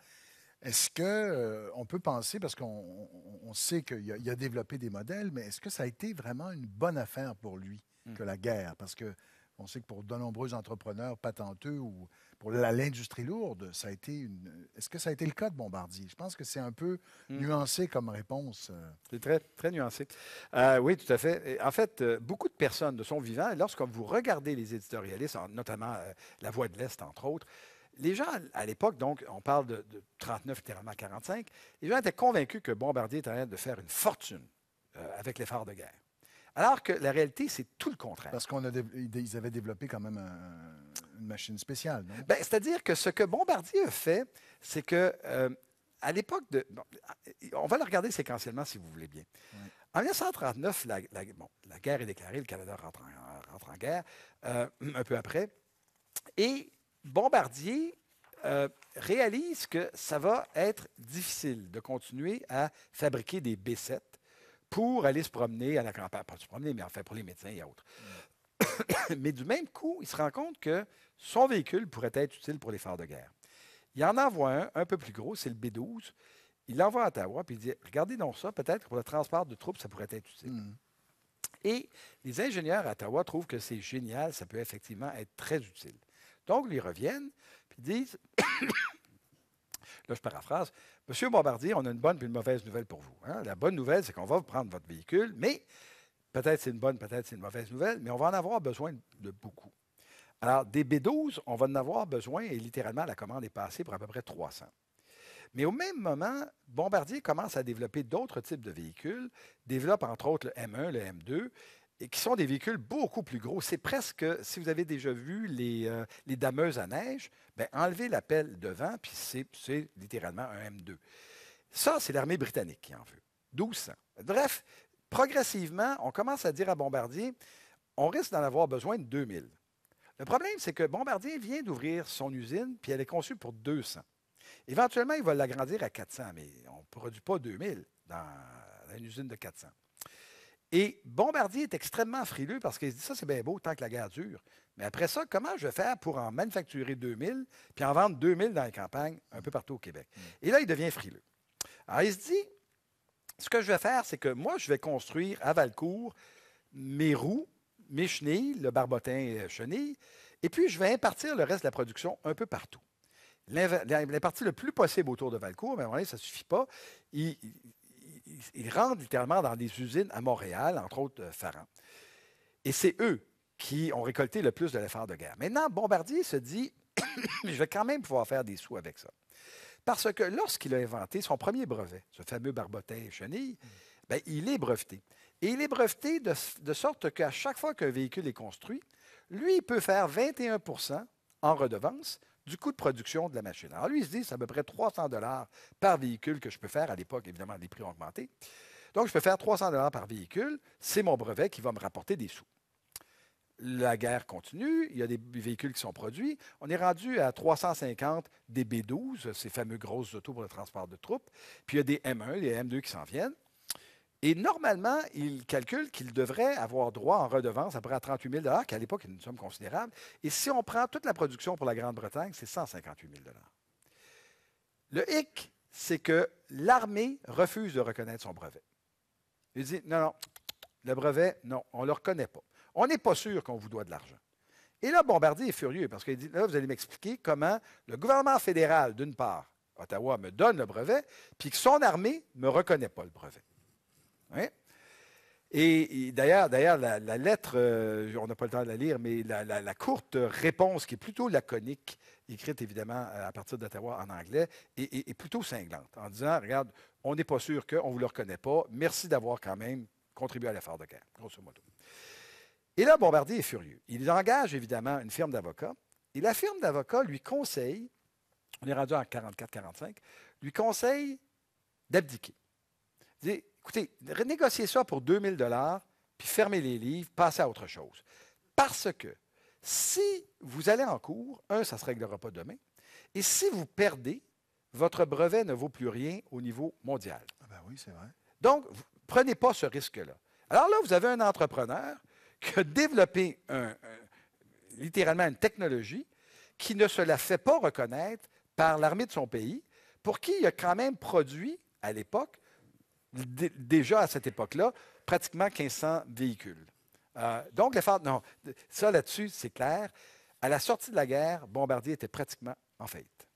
Est-ce que euh, on peut penser, parce qu'on sait qu'il a, a, développé des modèles, mais est-ce que ça a été vraiment une bonne affaire pour lui hmm. que la guerre? Parce que on sait que pour de nombreux entrepreneurs patenteux ou pour l'industrie lourde, ça a été une. Est-ce que ça a été le cas de Bombardier? Je pense que c'est un peu hmm. nuancé comme réponse. Euh. C'est très, très nuancé. Euh, oui, tout à fait. En fait, euh, beaucoup de personnes de son vivant, lorsque vous regardez les éditorialistes, notamment La Voix de l'Est, entre autres, les gens, à l'époque, donc, on parle de, 39, littéralement 45, les gens étaient convaincus que Bombardier était en train de faire une fortune avec avec l'effort de guerre. Alors que la réalité, c'est tout le contraire. Parce qu'ils avaient développé quand même une machine spéciale. Ben, C'est-à-dire que ce que Bombardier a fait, c'est que euh, à l'époque de. on va le regarder séquentiellement si vous voulez bien. En 1939, la, guerre est déclarée, le Canada rentre en, guerre euh, un peu après. Et Bombardier euh, réalise que ça va être difficile de continuer à fabriquer des B-7 pour aller se promener à la campagne. Pas se promener, mais enfin pour les médecins et autres. mais du même coup, il se rend compte que son véhicule pourrait être utile pour les phares de guerre. Il en envoie un, un peu plus gros, c'est le B-12. Il l'envoie à Ottawa, puis il dit Regardez donc ça, peut-être pour le transport de troupes, ça pourrait être utile. Mm. Et les ingénieurs à Ottawa trouvent que c'est génial, ça peut effectivement être très utile. Donc, ils reviennent, puis disent je paraphrase, Monsieur Bombardier, on a une bonne et une mauvaise nouvelle pour vous. Hein. La bonne nouvelle, c'est qu'on va vous prendre votre véhicule, mais peut-être c'est une bonne, peut-être c'est une mauvaise nouvelle, mais on va en avoir besoin de beaucoup. Alors, des B12, on va en avoir besoin, et littéralement, la commande est passée pour à peu près 300. Mais au même moment, Bombardier commence à développer d'autres types de véhicules, développe entre autres le M1, le M2, et qui sont des véhicules beaucoup plus gros. C'est presque, si vous avez déjà vu les, euh, dameuses à neige, ben enlevez la pelle devant, puis c'est littéralement un M2. Ça, c'est l'armée britannique qui en veut. 1200. Bref, progressivement, on commence à dire à Bombardier, on risque d'en avoir besoin de 2000. Le problème, c'est que Bombardier vient d'ouvrir son usine, puis elle est conçue pour 200. Éventuellement, ils va l'agrandir à 400, mais on ne produit pas 2000 dans une usine de 400. Et Bombardier est extrêmement frileux parce qu'il se dit ça, c'est bien beau tant que la guerre dure. Mais après ça, comment je vais faire pour en manufacturer 2000 puis en vendre 2000 dans les campagnes un peu partout au Québec? Mm. Et là, il devient frileux. Alors, il se dit ce que je vais faire, c'est que moi, je vais construire à Valcourt mes roues, mes chenilles, le barbotin et euh, chenille, et puis je vais impartir le reste de la production un peu partout L'impartir le plus possible autour de Valcourt, mais à ça ne suffit pas ils, rentrent littéralement dans des usines à Montréal, entre autres euh, Farran. Et c'est eux qui ont récolté le plus de l'effort de guerre. Maintenant, Bombardier se dit, je vais quand même pouvoir faire des sous avec ça. Parce que lorsqu'il a inventé son premier brevet, ce fameux barbotin et chenille, ben, il est breveté. Et il est breveté de, de sorte qu'à chaque fois qu'un véhicule est construit, lui, il peut faire 21 en redevance, du coût de production de la machine. Alors lui, il se dit, c'est à peu près 300 dollars par véhicule que je peux faire. À l'époque, évidemment, les prix ont augmenté. Donc, je peux faire 300 dollars par véhicule. C'est mon brevet qui va me rapporter des sous. La guerre continue, il y a des véhicules qui sont produits. On est rendu à 350 des B12, ces fameux grosses autos pour le transport de troupes. Puis il y a des M1, des M2 qui s'en viennent. Et normalement, il calcule qu'il devrait avoir droit en redevance après à 38 000 qui à l'époque est une somme considérable. Et si on prend toute la production pour la Grande-Bretagne, c'est 158 000 Le hic, c'est que l'armée refuse de reconnaître son brevet. Il dit non, non, le brevet, non, on ne le reconnaît pas. On n'est pas sûr qu'on vous doit de l'argent. Et là, Bombardier est furieux parce qu'il dit là, vous allez m'expliquer comment le gouvernement fédéral, d'une part, Ottawa, me donne le brevet, puis que son armée ne me reconnaît pas le brevet. Et, d'ailleurs, d'ailleurs la, lettre, euh, on n'a pas le temps de la lire, mais la, courte réponse, qui est plutôt laconique, écrite évidemment à partir d'Ottawa en anglais, est, plutôt cinglante, en disant, regarde, on n'est pas sûr qu'on ne vous le reconnaît pas, merci d'avoir quand même contribué à l'affaire de guerre, grosso modo. Et là, Bombardier est furieux. Il engage évidemment une firme d'avocats, et la firme d'avocats lui conseille, on est rendu en 44-45, lui conseille d'abdiquer. Il dit, Écoutez, négociez ça pour 2000 dollars, puis fermez les livres, passez à autre chose. Parce que si vous allez en cours, un, ça ne se réglera pas demain, et si vous perdez, votre brevet ne vaut plus rien au niveau mondial. Ah ben oui, c'est vrai. Donc, vous prenez pas ce risque-là. Alors là, vous avez un entrepreneur qui a développé littéralement une technologie qui ne se la fait pas reconnaître par l'armée de son pays, pour qui il a quand même produit, à l'époque, déjà à cette époque-là, pratiquement 1500 véhicules. Euh, donc, non, ça là-dessus, c'est clair. À la sortie de la guerre, Bombardier était pratiquement en faillite.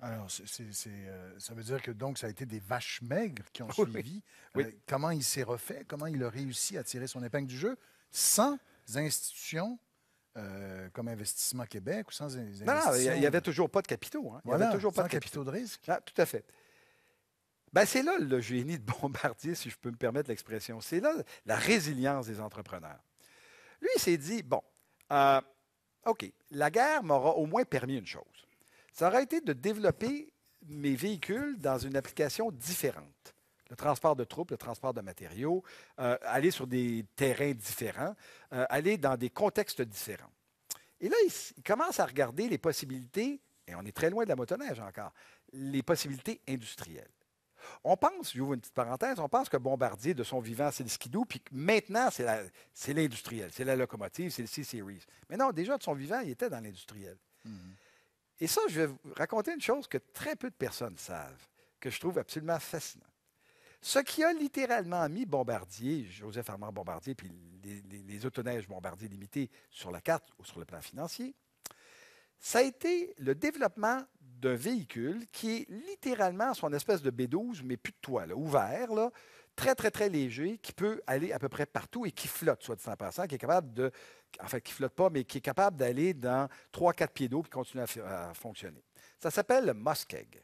Alors, c'est, euh, ça veut dire que donc, ça a été des vaches maigres qui ont suivi. Euh, comment il s'est refait, comment il a réussi à tirer son épingle du jeu sans institutions comme Investissement Québec ou sans. Non, il n'y avait toujours pas de capitaux. Hein. Il y avait toujours pas de capitaux. de risque. Ah, tout à fait. Ben, c'est là le génie de Bombardier, si je peux me permettre l'expression. C'est là la résilience des entrepreneurs. Lui, il s'est dit, bon, euh, OK, la guerre m'aura au moins permis une chose. Ça aurait été de développer mes véhicules dans une application différente. Le transport de troupes, le transport de matériaux, euh, aller sur des terrains différents, euh, aller dans des contextes différents. Et là, il commence à regarder les possibilités, et on est très loin de la motoneige encore, les possibilités industrielles. On pense, j'ouvre une petite parenthèse, on pense que Bombardier, de son vivant, c'est le skidoo, puis maintenant, c'est l'industriel, c'est la locomotive, c'est le C-Series. Mais non, déjà, de son vivant, il était dans l'industriel. Mm-hmm. Et ça, je vais vous raconter une chose que très peu de personnes savent, que je trouve absolument fascinant. Ce qui a littéralement mis Bombardier, Joseph Armand Bombardier, puis les, les, autoneiges Bombardier Limité, sur la carte ou sur le plan financier, ça a été le développement d'un véhicule qui est littéralement son espèce de B12, mais plus de toit, ouvert, là, très, très, très léger, qui peut aller à peu près partout et qui flotte, soit dit en qui est capable de. En fait, qui flotte pas, mais qui est capable d'aller dans 3-4 pieds d'eau et continuer à, à, fonctionner. Ça s'appelle le Muskeg.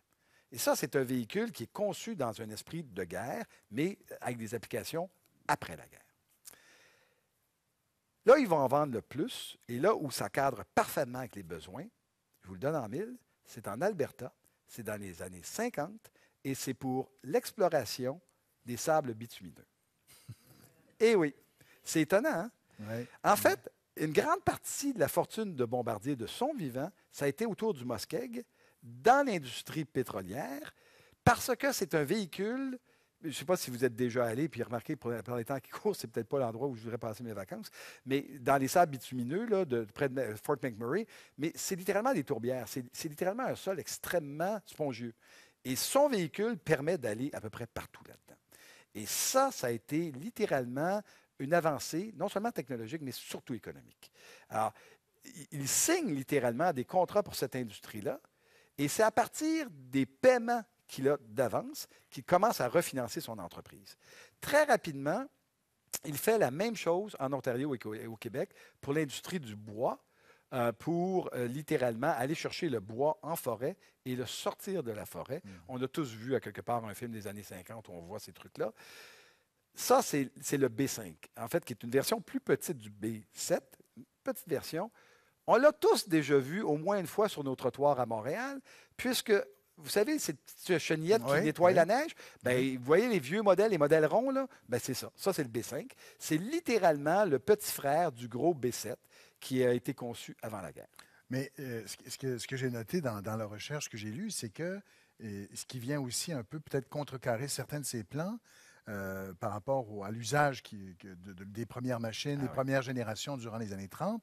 Et ça, c'est un véhicule qui est conçu dans un esprit de guerre, mais avec des applications après la guerre. Là, ils vont en vendre le plus, et là où ça cadre parfaitement avec les besoins, je vous le donne en mille, c'est en Alberta, c'est dans les années 50 et c'est pour l'exploration des sables bitumineux. eh oui, c'est étonnant. Hein? En fait, une grande partie de la fortune de Bombardier de son vivant, ça a été autour du Muskeg, dans l'industrie pétrolière, parce que c'est un véhicule je ne sais pas si vous êtes déjà allé, puis remarquez, pendant les temps qui courent, c'est peut-être pas l'endroit où je voudrais passer mes vacances, mais dans les sables bitumineux, là, de, près de Fort McMurray, mais c'est littéralement des tourbières. C'est littéralement un sol extrêmement spongieux. Et son véhicule permet d'aller à peu près partout là-dedans. Et ça, ça a été littéralement une avancée, non seulement technologique, mais surtout économique. Alors, il signe littéralement des contrats pour cette industrie-là, et c'est à partir des paiements qu'il a d'avance, qui commence à refinancer son entreprise. Très rapidement, il fait la même chose en Ontario et au Québec pour l'industrie du bois, euh, pour euh, littéralement aller chercher le bois en forêt et le sortir de la forêt. Mm. On a tous vu à quelque part un film des années 50 où on voit ces trucs-là. Ça, c'est le B5, en fait, qui est une version plus petite du B7, une petite version. On l'a tous déjà vu au moins une fois sur nos trottoirs à Montréal, puisque vous savez, cette petite chenillette qui nettoie la neige, ben, vous voyez les vieux modèles, les modèles ronds, là, ben, c'est ça. Ça, c'est le B5. C'est littéralement le petit frère du gros B7 qui a été conçu avant la guerre. Mais euh, ce que, j'ai noté dans, la recherche que j'ai lue, c'est que euh, ce qui vient aussi un peu peut-être contrecarrer certains de ces plans euh, par rapport à l'usage des premières machines, ah des premières générations durant les années 30,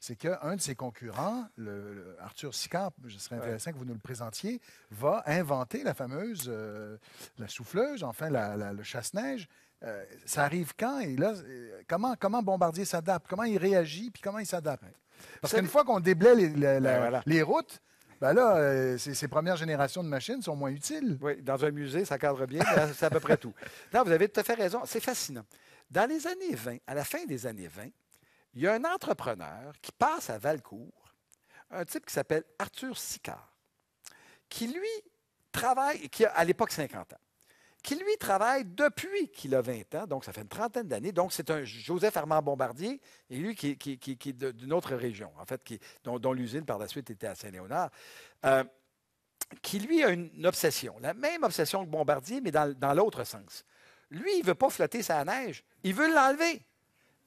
c'est qu'un de ses concurrents, Arthur Sicard, je serais intéressant que vous nous le présentiez, va inventer la fameuse euh, la souffleuse, enfin le chasse-neige. Euh, ça arrive quand et là, euh, comment, comment Bombardier s'adapte, comment il réagit, puis comment il s'adapte. Parce qu'une fois qu'on déblaye ben, les, routes, ben là, ces, premières générations de machines sont moins utiles. Oui, dans un musée, ça cadre bien, c'est à peu près tout. Non, vous avez tout à fait raison, c'est fascinant. Dans les années 20, à la fin des années 20, il y a un entrepreneur qui passe à Valcourt, un type qui s'appelle Arthur Sicard, qui lui travaille, qui a à l'époque 50 ans, qui lui travaille depuis qu'il a 20 ans, donc ça fait une trentaine d'années. Donc c'est un Joseph Armand Bombardier, et lui qui, est d'une autre région, en fait, dont, l'usine par la suite était à Saint-Léonard. Euh, qui lui a une obsession, la même obsession que Bombardier, mais dans, l'autre sens. Lui, il ne veut pas flotter sa neige, il veut l'enlever.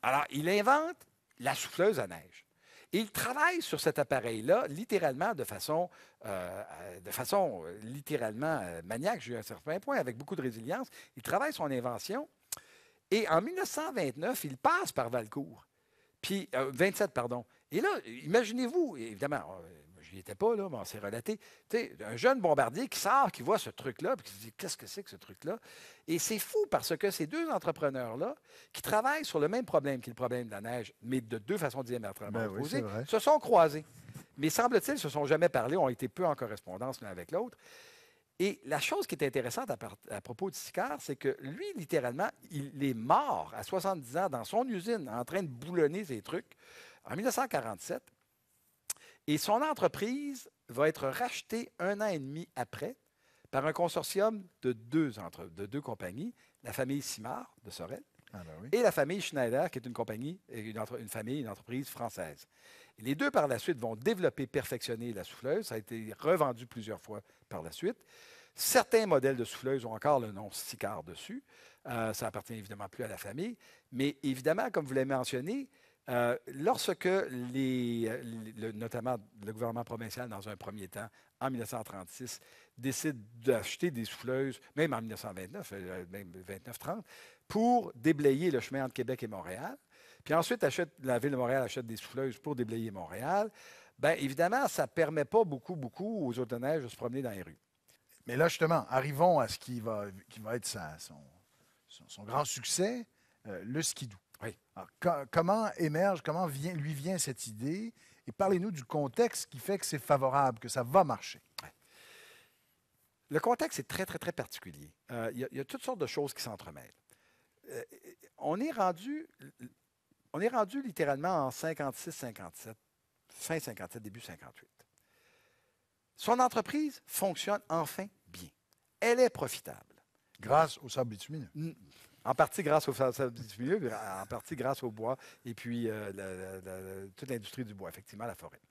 Alors, il invente la souffleuse à neige. Et il travaille sur cet appareil-là, littéralement de façon, euh, de façon euh, littéralement euh, maniaque, j'ai un certain point, avec beaucoup de résilience. Il travaille son invention. Et en 1929, il passe par Valcourt. Puis, 27, pardon. Et là, imaginez-vous, évidemment, il était pas, là, mais on s'est relaté. Tu sais, un jeune bombardier qui sort, qui voit ce truc-là, puis qui se dit Qu'est-ce que c'est que ce truc-là Et c'est fou parce que ces deux entrepreneurs-là, qui travaillent sur le même problème qui est le problème de la neige, mais de deux façons diamétralement ben opposées, se sont croisés. Mais semble-t-il, se sont jamais parlé, ont été peu en correspondance l'un avec l'autre. Et la chose qui est intéressante à, propos de Sicard, c'est que lui, littéralement, il est mort à 70 ans dans son usine, en train de boulonner ses trucs. En 1947, et son entreprise va être rachetée un an et demi après par un consortium de deux, de deux compagnies, la famille Simard de Sorel ah, ben et la famille Schneider, qui est une compagnie, une, une famille, une entreprise française. les deux, par la suite, vont développer, perfectionner la souffleuse. Ça a été revendu plusieurs fois par la suite. Certains modèles de souffleuses ont encore le nom Sicard dessus. Euh, ça appartient évidemment plus à la famille. Mais évidemment, comme vous l'avez mentionné, euh, lorsque, les, euh, notamment le gouvernement provincial, dans un premier temps, en 1936, décide d'acheter des souffleuses, même en 1929, euh, même 29-30, pour déblayer le chemin entre Québec et Montréal. Puis ensuite, la ville de Montréal achète des souffleuses pour déblayer Montréal. Bien, évidemment, ça ne permet pas beaucoup, beaucoup aux autoneiges de se promener dans les rues. Mais là, justement, arrivons à ce qui va, être son, grand succès, le skidoo. Oui. comment émerge, comment vient, lui vient cette idée? Et parlez-nous du contexte qui fait que c'est favorable, que ça va marcher. Le contexte est très, très, très particulier. Euh, il y, a toutes sortes de choses qui s'entremêlent. Euh, on est rendu, on est rendu littéralement en 56-57, fin 57, début 58. Son entreprise fonctionne enfin bien. Elle est profitable. Grâce au sable bitumineux. En partie grâce au milieu, en partie grâce au bois et puis euh, toute l'industrie du bois, effectivement, la forêt.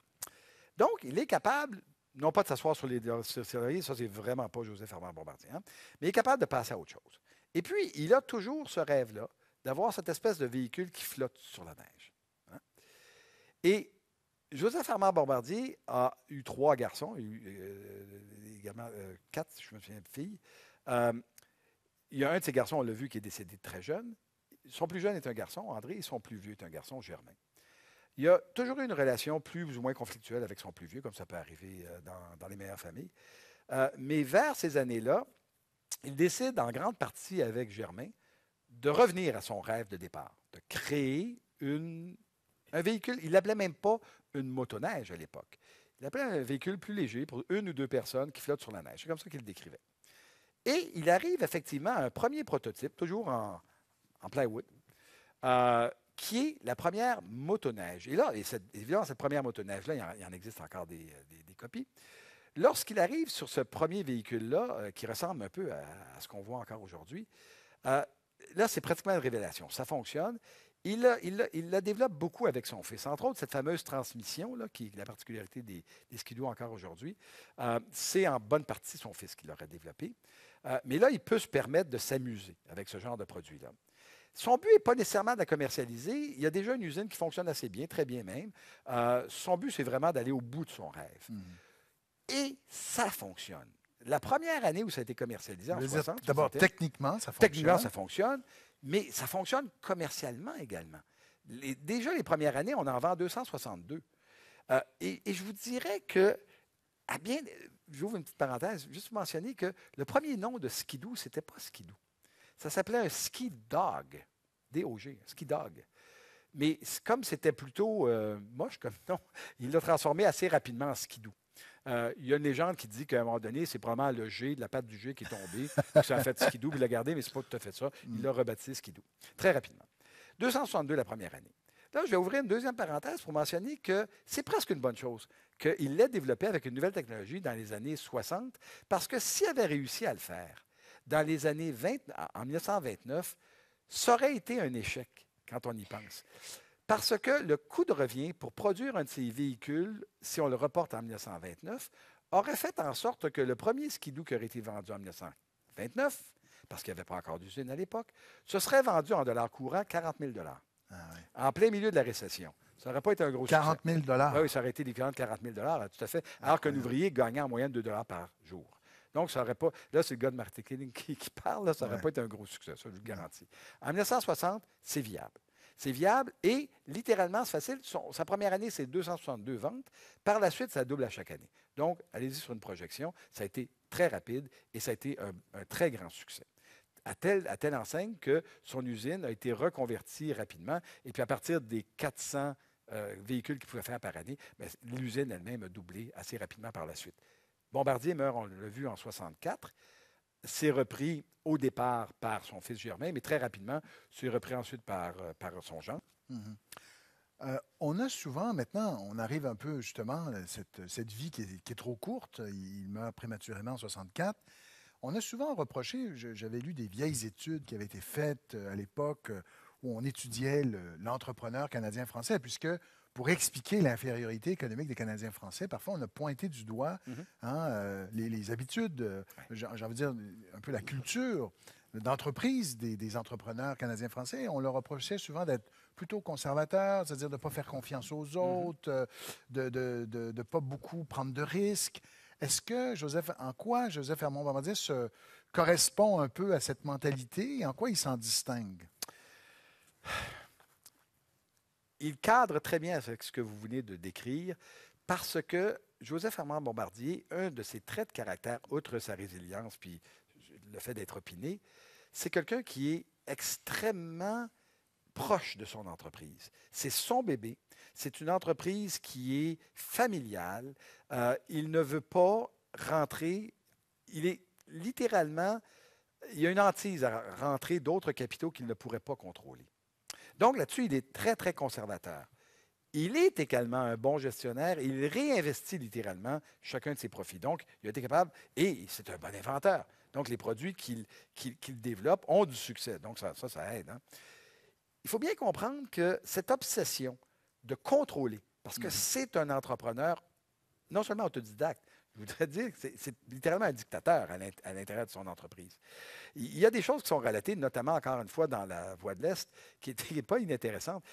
Donc, il est capable, non pas de s'asseoir sur les salariés, ça, c'est vraiment pas Joseph Armand Bombardier, hein, mais il est capable de passer à autre chose. Et puis, il a toujours ce rêve-là d'avoir cette espèce de véhicule qui flotte sur la neige. Hein. Et Joseph Armand Bombardier a eu trois garçons, euh, également euh, quatre, je me souviens, filles il y a un de ces garçons, on l'a vu, qui est décédé très jeune. Son plus jeune est un garçon, André, et son plus vieux est un garçon, Germain. Il y a toujours eu une relation plus ou moins conflictuelle avec son plus vieux, comme ça peut arriver euh, dans, les meilleures familles. Euh, mais vers ces années-là, il décide en grande partie avec Germain de revenir à son rêve de départ, de créer un véhicule. Il l'appelait même pas une motoneige à l'époque. Il appelait un véhicule plus léger pour une ou deux personnes qui flottent sur la neige. C'est comme ça qu'il le décrivait. Et il arrive effectivement à un premier prototype, toujours en, en plywood, euh, qui est la première motoneige. Et là, et évidemment, cette première motoneige-là, il, en existe encore des, copies. Lorsqu'il arrive sur ce premier véhicule-là, euh, qui ressemble un peu à, ce qu'on voit encore aujourd'hui, euh, là, c'est pratiquement une révélation. Ça fonctionne il, la développe beaucoup avec son fils. Entre autres, cette fameuse transmission, là, qui est la particularité des, des skidoo encore aujourd'hui, euh, c'est en bonne partie son fils qui l'aurait développé. Euh, mais là, il peut se permettre de s'amuser avec ce genre de produit-là. Son but n'est pas nécessairement de la commercialiser. Il y a déjà une usine qui fonctionne assez bien, très bien même. Euh, son but, c'est vraiment d'aller au bout de son rêve. Hmm. Et ça fonctionne. La première année où ça a été commercialisé, en D'abord, techniquement, ça fonctionne. Techniquement, ça fonctionne. Mais ça fonctionne commercialement également. déjà, les premières années, on en vend 262. Euh, et, je vous dirais que, à bien, j'ouvre une petite parenthèse, juste mentionner que le premier nom de Skidoo, ce n'était pas Skidoo. Ça s'appelait un Ski Dog, D-O-G, Ski Dog. Mais comme c'était plutôt euh, moche comme nom, il l'a transformé assez rapidement en Skidoo. Euh, il y a une légende qui dit qu'à un moment donné, c'est probablement le G, de la patte du G qui est tombée, ça a fait Skidou, il l'a gardé, mais n'est pas tout à fait ça. Il mm. l'a rebaptisé Skidou. Très rapidement. 262 la première année. Là, je vais ouvrir une deuxième parenthèse pour mentionner que c'est presque une bonne chose qu'il l'ait développé avec une nouvelle technologie dans les années 60, parce que s'il avait réussi à le faire dans les années 20, en 1929, ça aurait été un échec quand on y pense. Parce que le coût de revient pour produire un de ces véhicules, si on le reporte en 1929, aurait fait en sorte que le premier skidoo qui aurait été vendu en 1929, parce qu'il n'y avait pas encore d'usine à l'époque, se serait vendu en dollars courants 40 000 dollars, ah en plein milieu de la récession. Ça n'aurait pas été un gros succès. 40 000 dollars. Ah oui, ça aurait été l'équivalent de 40 000 dollars, tout à fait, ah, alors qu'un ouvrier gagnait en moyenne 2 dollars par jour. Donc, ça n'aurait pas. Là, c'est le gars de marketing qui, qui parle, ça n'aurait pas été un gros succès, ça, je vous le garantis. En 1960, c'est viable. C'est viable et littéralement, c'est facile. sa première année, c'est 262 ventes. Par la suite, ça double à chaque année. Donc, allez-y sur une projection. Ça a été très rapide et ça a été un, très grand succès. À telle, enseigne que son usine a été reconvertie rapidement. Et puis, à partir des 400 euh, véhicules qu'il pouvait faire par année, ben, l'usine elle-même a doublé assez rapidement par la suite. Bombardier meurt, on l'a vu, en 64 s'est repris au départ par son fils Germain, mais très rapidement, s'est repris ensuite par, euh, par son Jean. Mhm. Euh, on a souvent maintenant, on arrive un peu justement, euh, cette, cette vie qui est, trop courte, il meurt prématurément en 64. On a souvent reproché, j'avais lu des vieilles études qui avaient été faites à l'époque où on étudiait l'entrepreneur canadien-français, puisque pour expliquer l'infériorité économique des Canadiens français. Parfois, on a pointé du doigt mhm. hein, euh, les, habitudes, euh, j'ai envie de dire un peu la culture d'entreprise des, entrepreneurs canadiens français. On leur reprochait souvent d'être plutôt conservateurs, c'est-à-dire de ne pas faire confiance aux mhm. autres, euh, de ne pas beaucoup prendre de risques. Est-ce que Joseph, en quoi Joseph Hermond Bombardier correspond un peu à cette mentalité et en quoi il s'en distingue? il cadre très bien avec ce que vous venez de décrire parce que Joseph Armand Bombardier, un de ses traits de caractère, outre sa résilience puis le fait d'être opiné, c'est quelqu'un qui est extrêmement proche de son entreprise. C'est son bébé. C'est une entreprise qui est familiale. Euh, il ne veut pas rentrer. Il est littéralement. Il y a une hantise à rentrer d'autres capitaux qu'il ne pourrait pas contrôler. Donc là-dessus, il est très, très conservateur. Il est également un bon gestionnaire. Il réinvestit littéralement chacun de ses profits. Donc, il a été capable, et c'est un bon inventeur. Donc, les produits qu'il développe ont du succès. Donc, ça, ça, aide. Hein. Il faut bien comprendre que cette obsession de contrôler, parce que mm-hmm. c'est un entrepreneur non seulement autodidacte, je voudrais dire que c'est littéralement un dictateur à l'intérêt de son entreprise. Il y a des choses qui sont relatées, notamment encore une fois dans la Voie de l'Est, qui n'est pas inintéressante.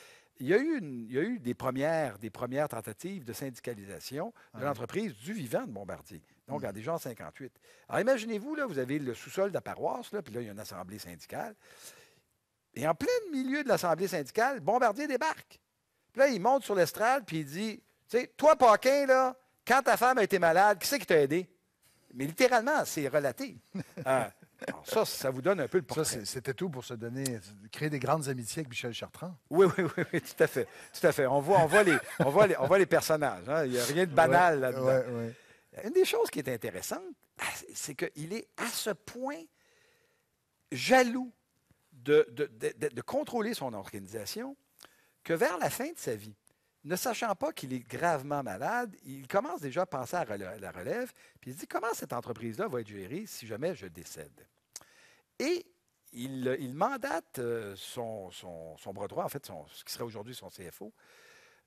Il y, a eu des, premières, premières tentatives de syndicalisation de l'entreprise du vivant de Bombardier, donc en mm. déjà en 58. Alors imaginez-vous, là, vous avez le sous-sol de la paroisse, là, puis là, il y a une assemblée syndicale. Et en plein milieu de l'assemblée syndicale, Bombardier débarque. Puis là, il monte sur l'estrade, puis il dit, tu sais, toi, Paquin, là, quand ta femme a été malade, qui c'est qui t'a aidé? Mais littéralement, c'est relaté. Ah. ça, ça vous donne un peu le portrait. Ça, c'était tout pour se donner, créer des grandes amitiés avec Michel Chartrand. Oui, oui, oui, tout à fait. Tout à fait. On voit, les, on voit, on voit les personnages. Hein. Il n'y a rien de banal là-dedans. Une des choses qui est intéressante, ah, c'est qu'il est à ce point jaloux de, de, contrôler son organisation que vers la fin de sa vie, ne sachant pas qu'il est gravement malade, il commence déjà à penser à la relève, puis il se dit comment cette entreprise-là va être gérée si jamais je décède. Et il, mandate euh, son, bras droit, en fait, ce qui serait aujourd'hui son CFO,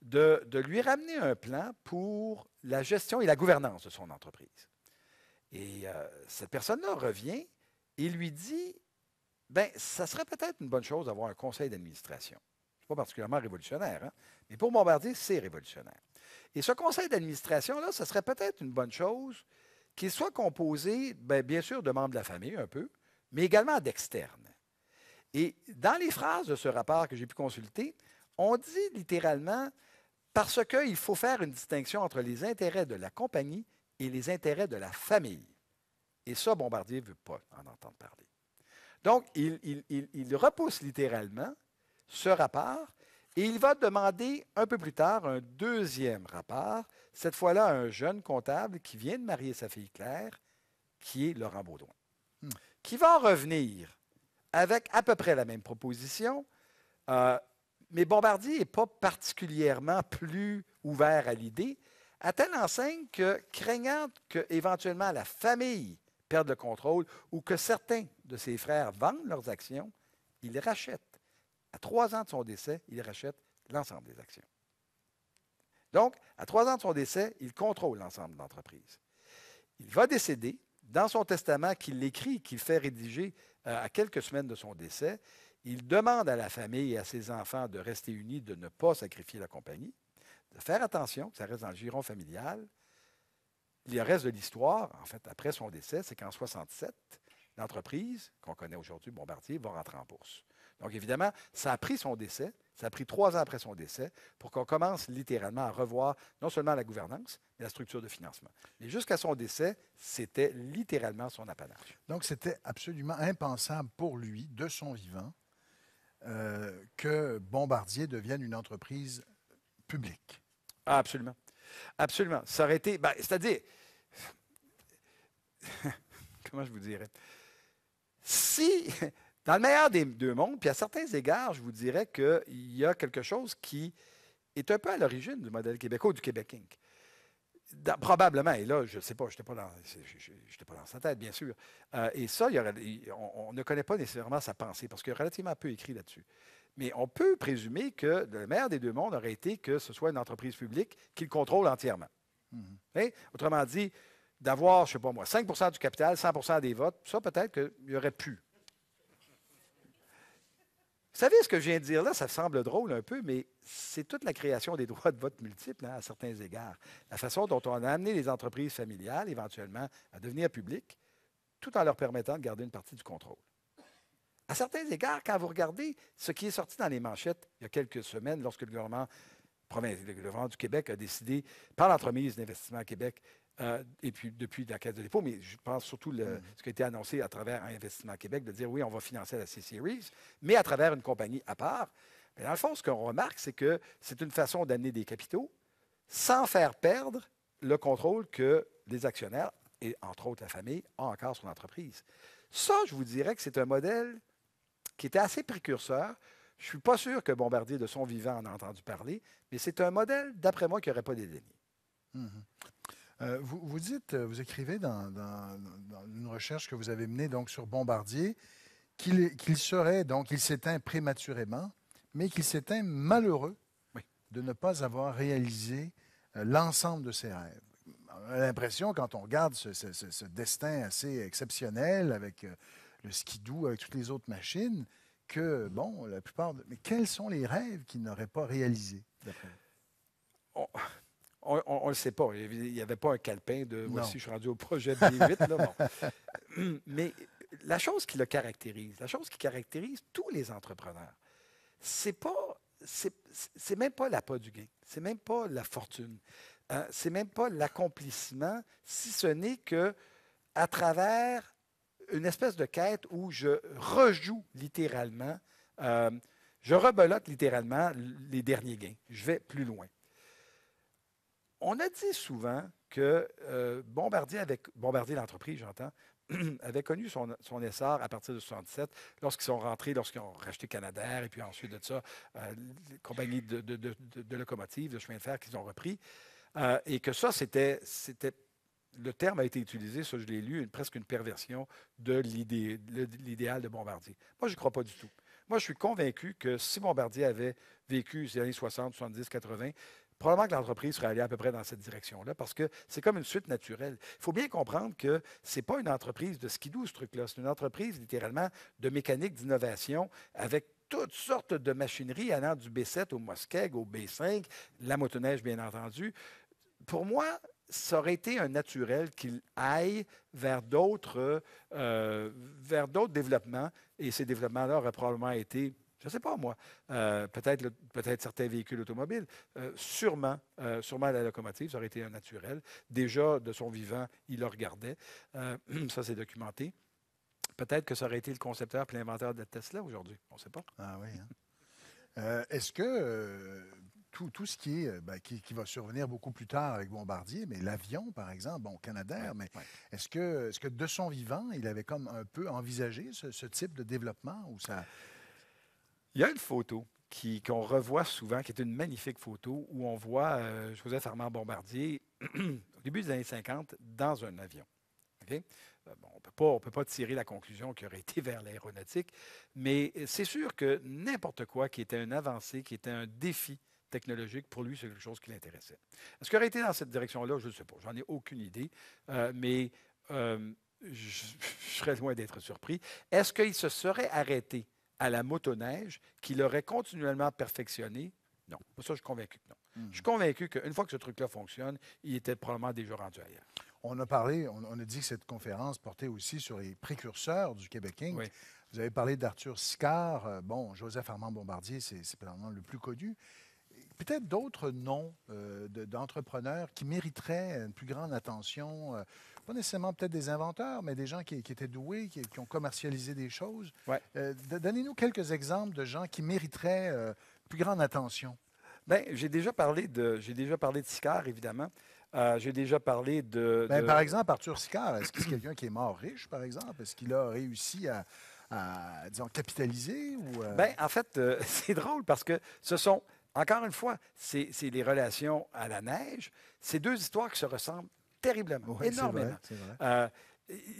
de, lui ramener un plan pour la gestion et la gouvernance de son entreprise. Et euh, cette personne-là revient et lui dit, ben, ça serait peut-être une bonne chose d'avoir un conseil d'administration particulièrement révolutionnaire. Hein. Mais pour Bombardier, c'est révolutionnaire. Et ce conseil d'administration-là, ce serait peut-être une bonne chose qu'il soit composé, ben, bien, sûr, de membres de la famille un peu, mais également d'externes. Et dans les phrases de ce rapport que j'ai pu consulter, on dit littéralement parce qu'il faut faire une distinction entre les intérêts de la compagnie et les intérêts de la famille. Et ça, Bombardier ne veut pas en entendre parler. Donc, il, il repousse littéralement ce rapport et il va demander un peu plus tard un deuxième rapport, cette fois-là un jeune comptable qui vient de marier sa fille Claire, qui est Laurent Baudouin, hmm. qui va revenir avec à peu près la même proposition, euh, mais Bombardier n'est pas particulièrement plus ouvert à l'idée, à telle enseigne que, craignant que éventuellement la famille perde le contrôle ou que certains de ses frères vendent leurs actions, il rachète à trois ans de son décès, il rachète l'ensemble des actions. Donc, à trois ans de son décès, il contrôle l'ensemble de l'entreprise. Il va décéder. Dans son testament qu'il écrit, qu'il fait rédiger euh, à quelques semaines de son décès, il demande à la famille et à ses enfants de rester unis, de ne pas sacrifier la compagnie, de faire attention que ça reste dans le giron familial. Il reste de l'histoire, en fait, après son décès, c'est qu'en 67, l'entreprise qu'on connaît aujourd'hui, Bombardier, va rentrer en bourse. Donc évidemment, ça a pris son décès, ça a pris trois ans après son décès pour qu'on commence littéralement à revoir non seulement la gouvernance, mais la structure de financement. Mais jusqu'à son décès, c'était littéralement son apanage. Donc c'était absolument impensable pour lui, de son vivant, euh, que Bombardier devienne une entreprise publique. Ah, absolument. Absolument. Ça aurait été. Ben, c'est-à-dire. Comment je vous dirais? Si dans le meilleur des deux mondes, puis à certains égards, je vous dirais qu'il y a quelque chose qui est un peu à l'origine du modèle québécois ou du Québec Inc. probablement, et là, je ne sais pas, je n'étais pas, dans, pas dans sa tête, bien sûr. Euh, et ça, on, ne connaît pas nécessairement sa pensée, parce qu'il y a relativement peu écrit là-dessus. Mais on peut présumer que le meilleur des deux mondes aurait été que ce soit une entreprise publique qu'il contrôle entièrement. Mm-hmm. Hein? Autrement dit, d'avoir, je ne sais pas moi, 5 du capital, 100 des votes, ça peut-être qu'il y aurait pu. Vous savez ce que je viens de dire là, ça semble drôle un peu, mais c'est toute la création des droits de vote multiples hein, à certains égards. La façon dont on a amené les entreprises familiales éventuellement à devenir publiques, tout en leur permettant de garder une partie du contrôle. À certains égards, quand vous regardez ce qui est sorti dans les manchettes il y a quelques semaines, lorsque le gouvernement, le du Québec a décidé, par l'entremise d'Investissement Québec, euh, et puis depuis la Caisse de dépôt, mais je pense surtout le, mm-hmm. ce qui a été annoncé à travers Investissement Québec, de dire oui, on va financer la C-Series, mais à travers une compagnie à part. Mais dans le fond, ce qu'on remarque, c'est que c'est une façon d'amener des capitaux sans faire perdre le contrôle que les actionnaires, et entre autres la famille, ont encore sur l'entreprise. Ça, je vous dirais que c'est un modèle qui était assez précurseur. Je ne suis pas sûr que Bombardier, de son vivant, en a entendu parler, mais c'est un modèle, d'après moi, qui n'aurait pas des Mm euh, vous, dites, euh, vous écrivez dans, une recherche que vous avez menée donc sur Bombardier qu'il serait donc, il s'éteint prématurément, mais qu'il s'éteint malheureux de ne pas avoir réalisé euh, l'ensemble de ses rêves. On a l'impression, quand on regarde ce, destin assez exceptionnel avec le skidoo, avec toutes les autres machines, que, bon, la plupart. De... Mais quels sont les rêves qu'il n'aurait pas réalisés, on ne le sait pas. Il n'y avait pas un calepin de voici, je suis rendu au projet de 8 Mais la chose qui le caractérise, la chose qui caractérise tous les entrepreneurs, c'est pas. C'est même pas l'appât du gain, c'est même pas la fortune, hein, c'est même pas l'accomplissement, si ce n'est que à travers une espèce de quête où je rejoue littéralement, euh, je rebelote littéralement les derniers gains. Je vais plus loin on a dit souvent que euh, Bombardier, avec, Bombardier l'entreprise, j'entends, avait connu son, essor à partir de 1977, lorsqu'ils sont rentrés, lorsqu'ils ont racheté Canadair, et puis ensuite de ça, compagnie euh, les compagnies de, locomotives, de chemins de fer qu'ils ont repris. Euh, et que ça, c'était, c'était, le terme a été utilisé, ça je l'ai lu, presque une perversion de l'idée, l'idéal de Bombardier. Moi, je ne crois pas du tout. Moi, je suis convaincu que si Bombardier avait vécu ces années 60, 70, 80, probablement que l'entreprise serait allée à peu près dans cette direction-là parce que c'est comme une suite naturelle. Il faut bien comprendre que ce n'est pas une entreprise de skidoo, ce truc-là. C'est une entreprise littéralement de mécanique d'innovation avec toutes sortes de machineries allant du B7 au Moskeg, au B5, la motoneige, bien entendu. Pour moi, ça aurait été un naturel qu'il aille vers d'autres, euh, vers d'autres développements, et ces développements-là auraient probablement été je ne sais pas moi, euh, peut-être peut certains véhicules automobiles, euh, sûrement, euh, sûrement la locomotive, ça aurait été un naturel. Déjà, de son vivant, il le regardait. ça, c'est documenté. Peut-être que ça aurait été le concepteur et l'inventeur de Tesla aujourd'hui. On ne sait pas. Ah oui. Hein. Est-ce que tout, ce qui, est, ben, qui, va survenir beaucoup plus tard avec Bombardier, mais l'avion, par exemple, bon, Canadair, mais est-ce que, est que de son vivant, il avait comme un peu envisagé ce, ce type de développement ou ça. Il y a une photo qu'on revoit souvent, qui est une magnifique photo où on voit euh, Joseph Armand Bombardier au début des années 50 dans un avion. Euh, on ne peut pas tirer la conclusion qu'il aurait été vers l'aéronautique, mais c'est sûr que n'importe quoi qui était un avancée, qui était un défi technologique, pour lui, c'est quelque chose qui l'intéressait. Est-ce qu'il aurait été dans cette direction-là? Je ne sais pas. J'en ai aucune idée. Euh, mais je, je serais loin d'être surpris. Est-ce qu'il se serait arrêté à la motoneige qu'il aurait continuellement perfectionné? Non. Pour ça, je suis convaincu que non. Hmm. Je suis convaincu qu'une fois que ce truc-là fonctionne, il était probablement déjà rendu ailleurs. On a parlé, on, a dit que cette conférence portait aussi sur les précurseurs du Québec Inc. Vous avez parlé d'Arthur Sicard. Euh, bon, Joseph Armand Bombardier, c'est probablement le plus connu. Peut-être d'autres noms euh, d'entrepreneurs qui mériteraient une plus grande attention. Euh, pas nécessairement peut-être des inventeurs, mais des gens qui, étaient doués, qui, ont commercialisé des choses. Euh, donnez-nous quelques exemples de gens qui mériteraient euh, plus grande attention. Bien, j'ai déjà parlé de j'ai déjà parlé de Sicard, évidemment. Euh, j'ai déjà parlé de, Bien, Par exemple, Arthur Sicard, est-ce que c'est quelqu'un qui est mort riche, par exemple? Est-ce qu'il a réussi à, disons, capitaliser? Ou, Bien, en fait, c'est drôle parce que ce sont, encore une fois, c'est les relations à la neige. C'est deux histoires qui se ressemblent terriblement, énormément. Euh,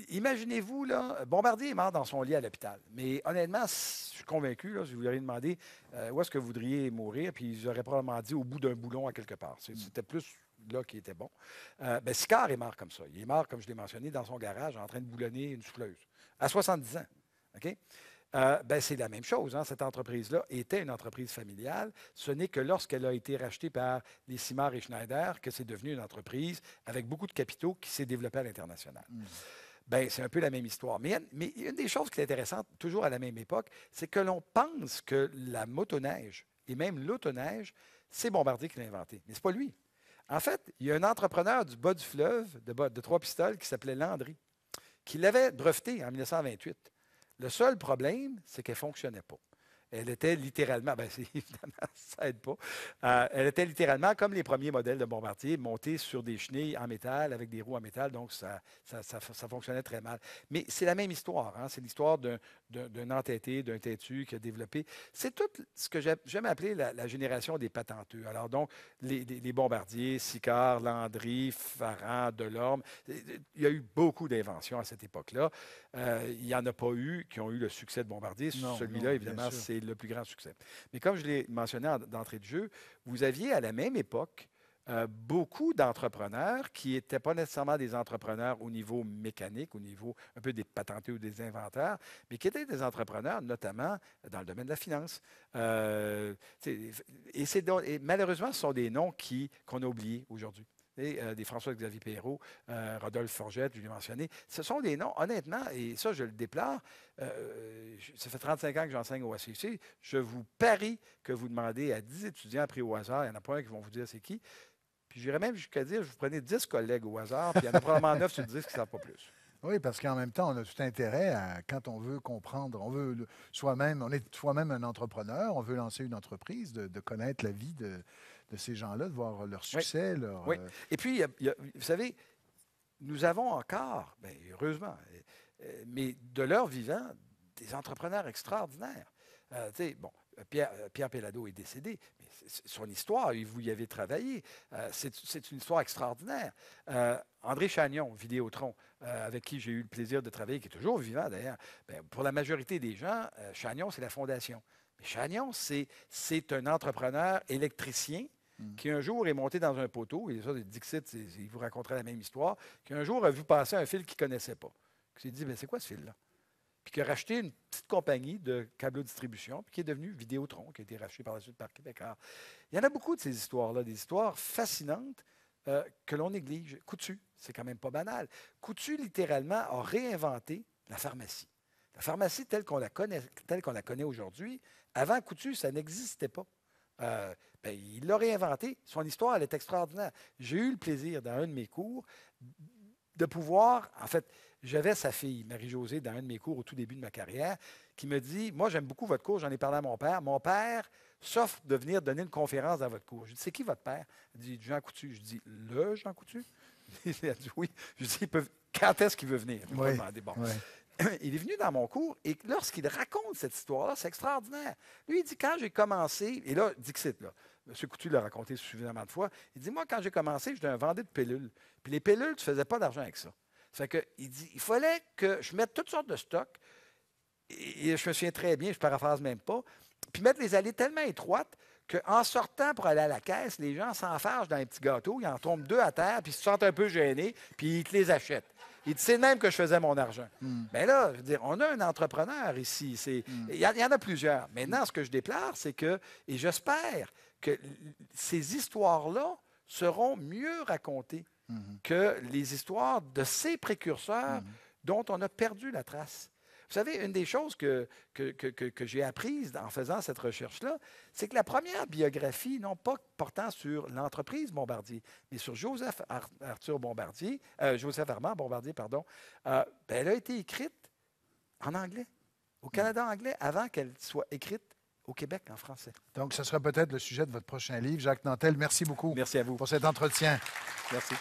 imaginez-vous, là, Bombardier est mort dans son lit à l'hôpital. Mais honnêtement, je suis convaincu, là, si vous lui aviez demandé euh, où est-ce que vous voudriez mourir, puis ils auraient probablement dit au bout d'un boulon à quelque part. Mm. C'était plus là qui était bon. Euh, ben, est mort comme ça. Il est mort, comme je l'ai mentionné, dans son garage en train de boulonner une souffleuse à 70 ans. OK? Euh, ben, c'est la même chose. Hein, cette entreprise-là était une entreprise familiale. Ce n'est que lorsqu'elle a été rachetée par les Simard et Schneider que c'est devenu une entreprise avec beaucoup de capitaux qui s'est développée à l'international. Hmm. Ben, c'est un peu la même histoire. Mais, mais une des choses qui est intéressante, toujours à la même époque, c'est que l'on pense que la motoneige et même l'autoneige, c'est Bombardier qui l'a inventé. Mais ce n'est pas lui. En fait, il y a un entrepreneur du bas du fleuve, de, de Trois-Pistoles, qui s'appelait Landry, qui l'avait breveté en 1928. Le seul problème, c'est qu'elle ne fonctionnait pas. Elle était littéralement, ben évidemment, ça aide pas. Euh, elle était littéralement comme les premiers modèles de Bombardier, montés sur des chenilles en métal avec des roues en métal, donc ça, ça, fonctionnait très mal. Mais c'est la même histoire, hein. c'est l'histoire d'un entêté, d'un têtu qui a développé. C'est tout ce que j'aime appeler la, la, génération des patenteux. Alors donc, les, Bombardiers, Sicard, Landry, Farran, Delorme, il y a eu beaucoup d'inventions à cette époque-là. Euh, il n'y en a pas eu qui ont eu le succès de Bombardier. Celui-là, évidemment, c'est le plus grand succès. Mais comme je l'ai mentionné d'entrée de jeu, vous aviez à la même époque euh, beaucoup d'entrepreneurs qui n'étaient pas nécessairement des entrepreneurs au niveau mécanique, au niveau un peu des patentés ou des inventeurs, mais qui étaient des entrepreneurs notamment euh, dans le domaine de la finance. Euh, et, et malheureusement, ce sont des noms qu'on a oubliés aujourd'hui. Euh, des François-Xavier Perrault, euh, Rodolphe Forgette, je l'ai mentionné. Ce sont des noms, honnêtement, et ça, je le déplore, euh, ça fait 35 ans que j'enseigne au ACC, je vous parie que vous demandez à 10 étudiants pris au hasard, il n'y en a pas un qui vont vous dire c'est qui, puis j'irais même jusqu'à dire, je vous prenez 10 collègues au hasard, puis il y en a probablement 9 sur 10 qui ne savent pas plus. Oui, parce qu'en même temps, on a tout intérêt à, quand on veut comprendre, on veut soi-même, on est soi-même un entrepreneur, on veut lancer une entreprise, de connaître la vie de, de ces gens-là, de voir leur succès. oui. Euh, et puis, vous savez, nous avons encore, ben, heureusement, euh, euh, mais de leur vivant, des entrepreneurs extraordinaires. Euh, bon, Pierre, Pierre Pellado est décédé, mais son histoire, vous y avez travaillé, c'est une histoire extraordinaire. André Chagnon, Vidéotron, avec qui j'ai eu le plaisir de travailler, qui est toujours vivant d'ailleurs, ben, pour la majorité des gens, Chagnon, c'est la fondation. Mais Chagnon, c'est un entrepreneur électricien Mm. qui un jour est monté dans un poteau, et ça, c'est Dixit, il vous raconterait la même histoire, qui un jour a vu passer un fil qu'il ne connaissait pas. Il s'est dit, mais c'est quoi ce fil-là? Puis qui a racheté une petite compagnie de câble de distribution, puis qui est devenue Vidéotron, qui a été racheté par la suite par Québec. il y en a beaucoup de ces histoires-là, des histoires fascinantes euh, que l'on néglige. Coutu, c'est quand même pas banal. Coutu, littéralement, a réinventé la pharmacie. La pharmacie telle qu'on la connaît, telle qu'on la connaît aujourd'hui, avant Coutu, ça n'existait pas. Euh, ben, il l'a réinventé. Son histoire, elle est extraordinaire. J'ai eu le plaisir, dans un de mes cours, de pouvoir, en fait, j'avais sa fille, Marie-Josée, dans un de mes cours au tout début de ma carrière, qui me dit Moi, j'aime beaucoup votre cours, j'en ai parlé à mon père. Mon père, s'offre de venir donner une conférence dans votre cours. Je dis C'est qui votre père Elle dit Jean Coutu. Je dis Le Jean Coutu Elle dit Oui. Je dis Quand est-ce qu'il veut venir Il il est venu dans mon cours et lorsqu'il raconte cette histoire-là, c'est extraordinaire. Lui, il dit Quand j'ai commencé, et là, Dixit, là, M. Coutu l'a raconté suffisamment de fois, il dit Moi, quand j'ai commencé, je un vendu de pilules. Puis les pilules, tu ne faisais pas d'argent avec ça. Ça fait que, il dit Il fallait que je mette toutes sortes de stocks. Et je me souviens très bien, je paraphrase même pas. Puis mettre les allées tellement étroites qu'en sortant pour aller à la caisse, les gens s'enfargent dans les petits gâteaux, ils en tombent deux à terre, puis ils se sentent un peu gênés, puis ils te les achètent. Il disait même que je faisais mon argent. Mais hmm. ben là, dire, on a un entrepreneur ici. Hmm. Il y, en a plusieurs. Maintenant, hmm. ce que je déplore, c'est que, et j'espère que ces histoires-là seront mieux racontées que les histoires de ces précurseurs dont on a perdu la trace. Vous savez, une des choses que, que, j'ai apprises en faisant cette recherche-là, c'est que la première biographie, non pas portant sur l'entreprise Bombardier, mais sur Joseph Arthur Bombardier, euh, Joseph Armand Bombardier, pardon, euh, ben, elle a été écrite en anglais, au hmm. Canada anglais, avant qu'elle soit écrite au Québec en français. Donc, ce sera peut-être le sujet de votre prochain livre. Jacques Nantel, merci beaucoup. Pour cet entretien. Merci.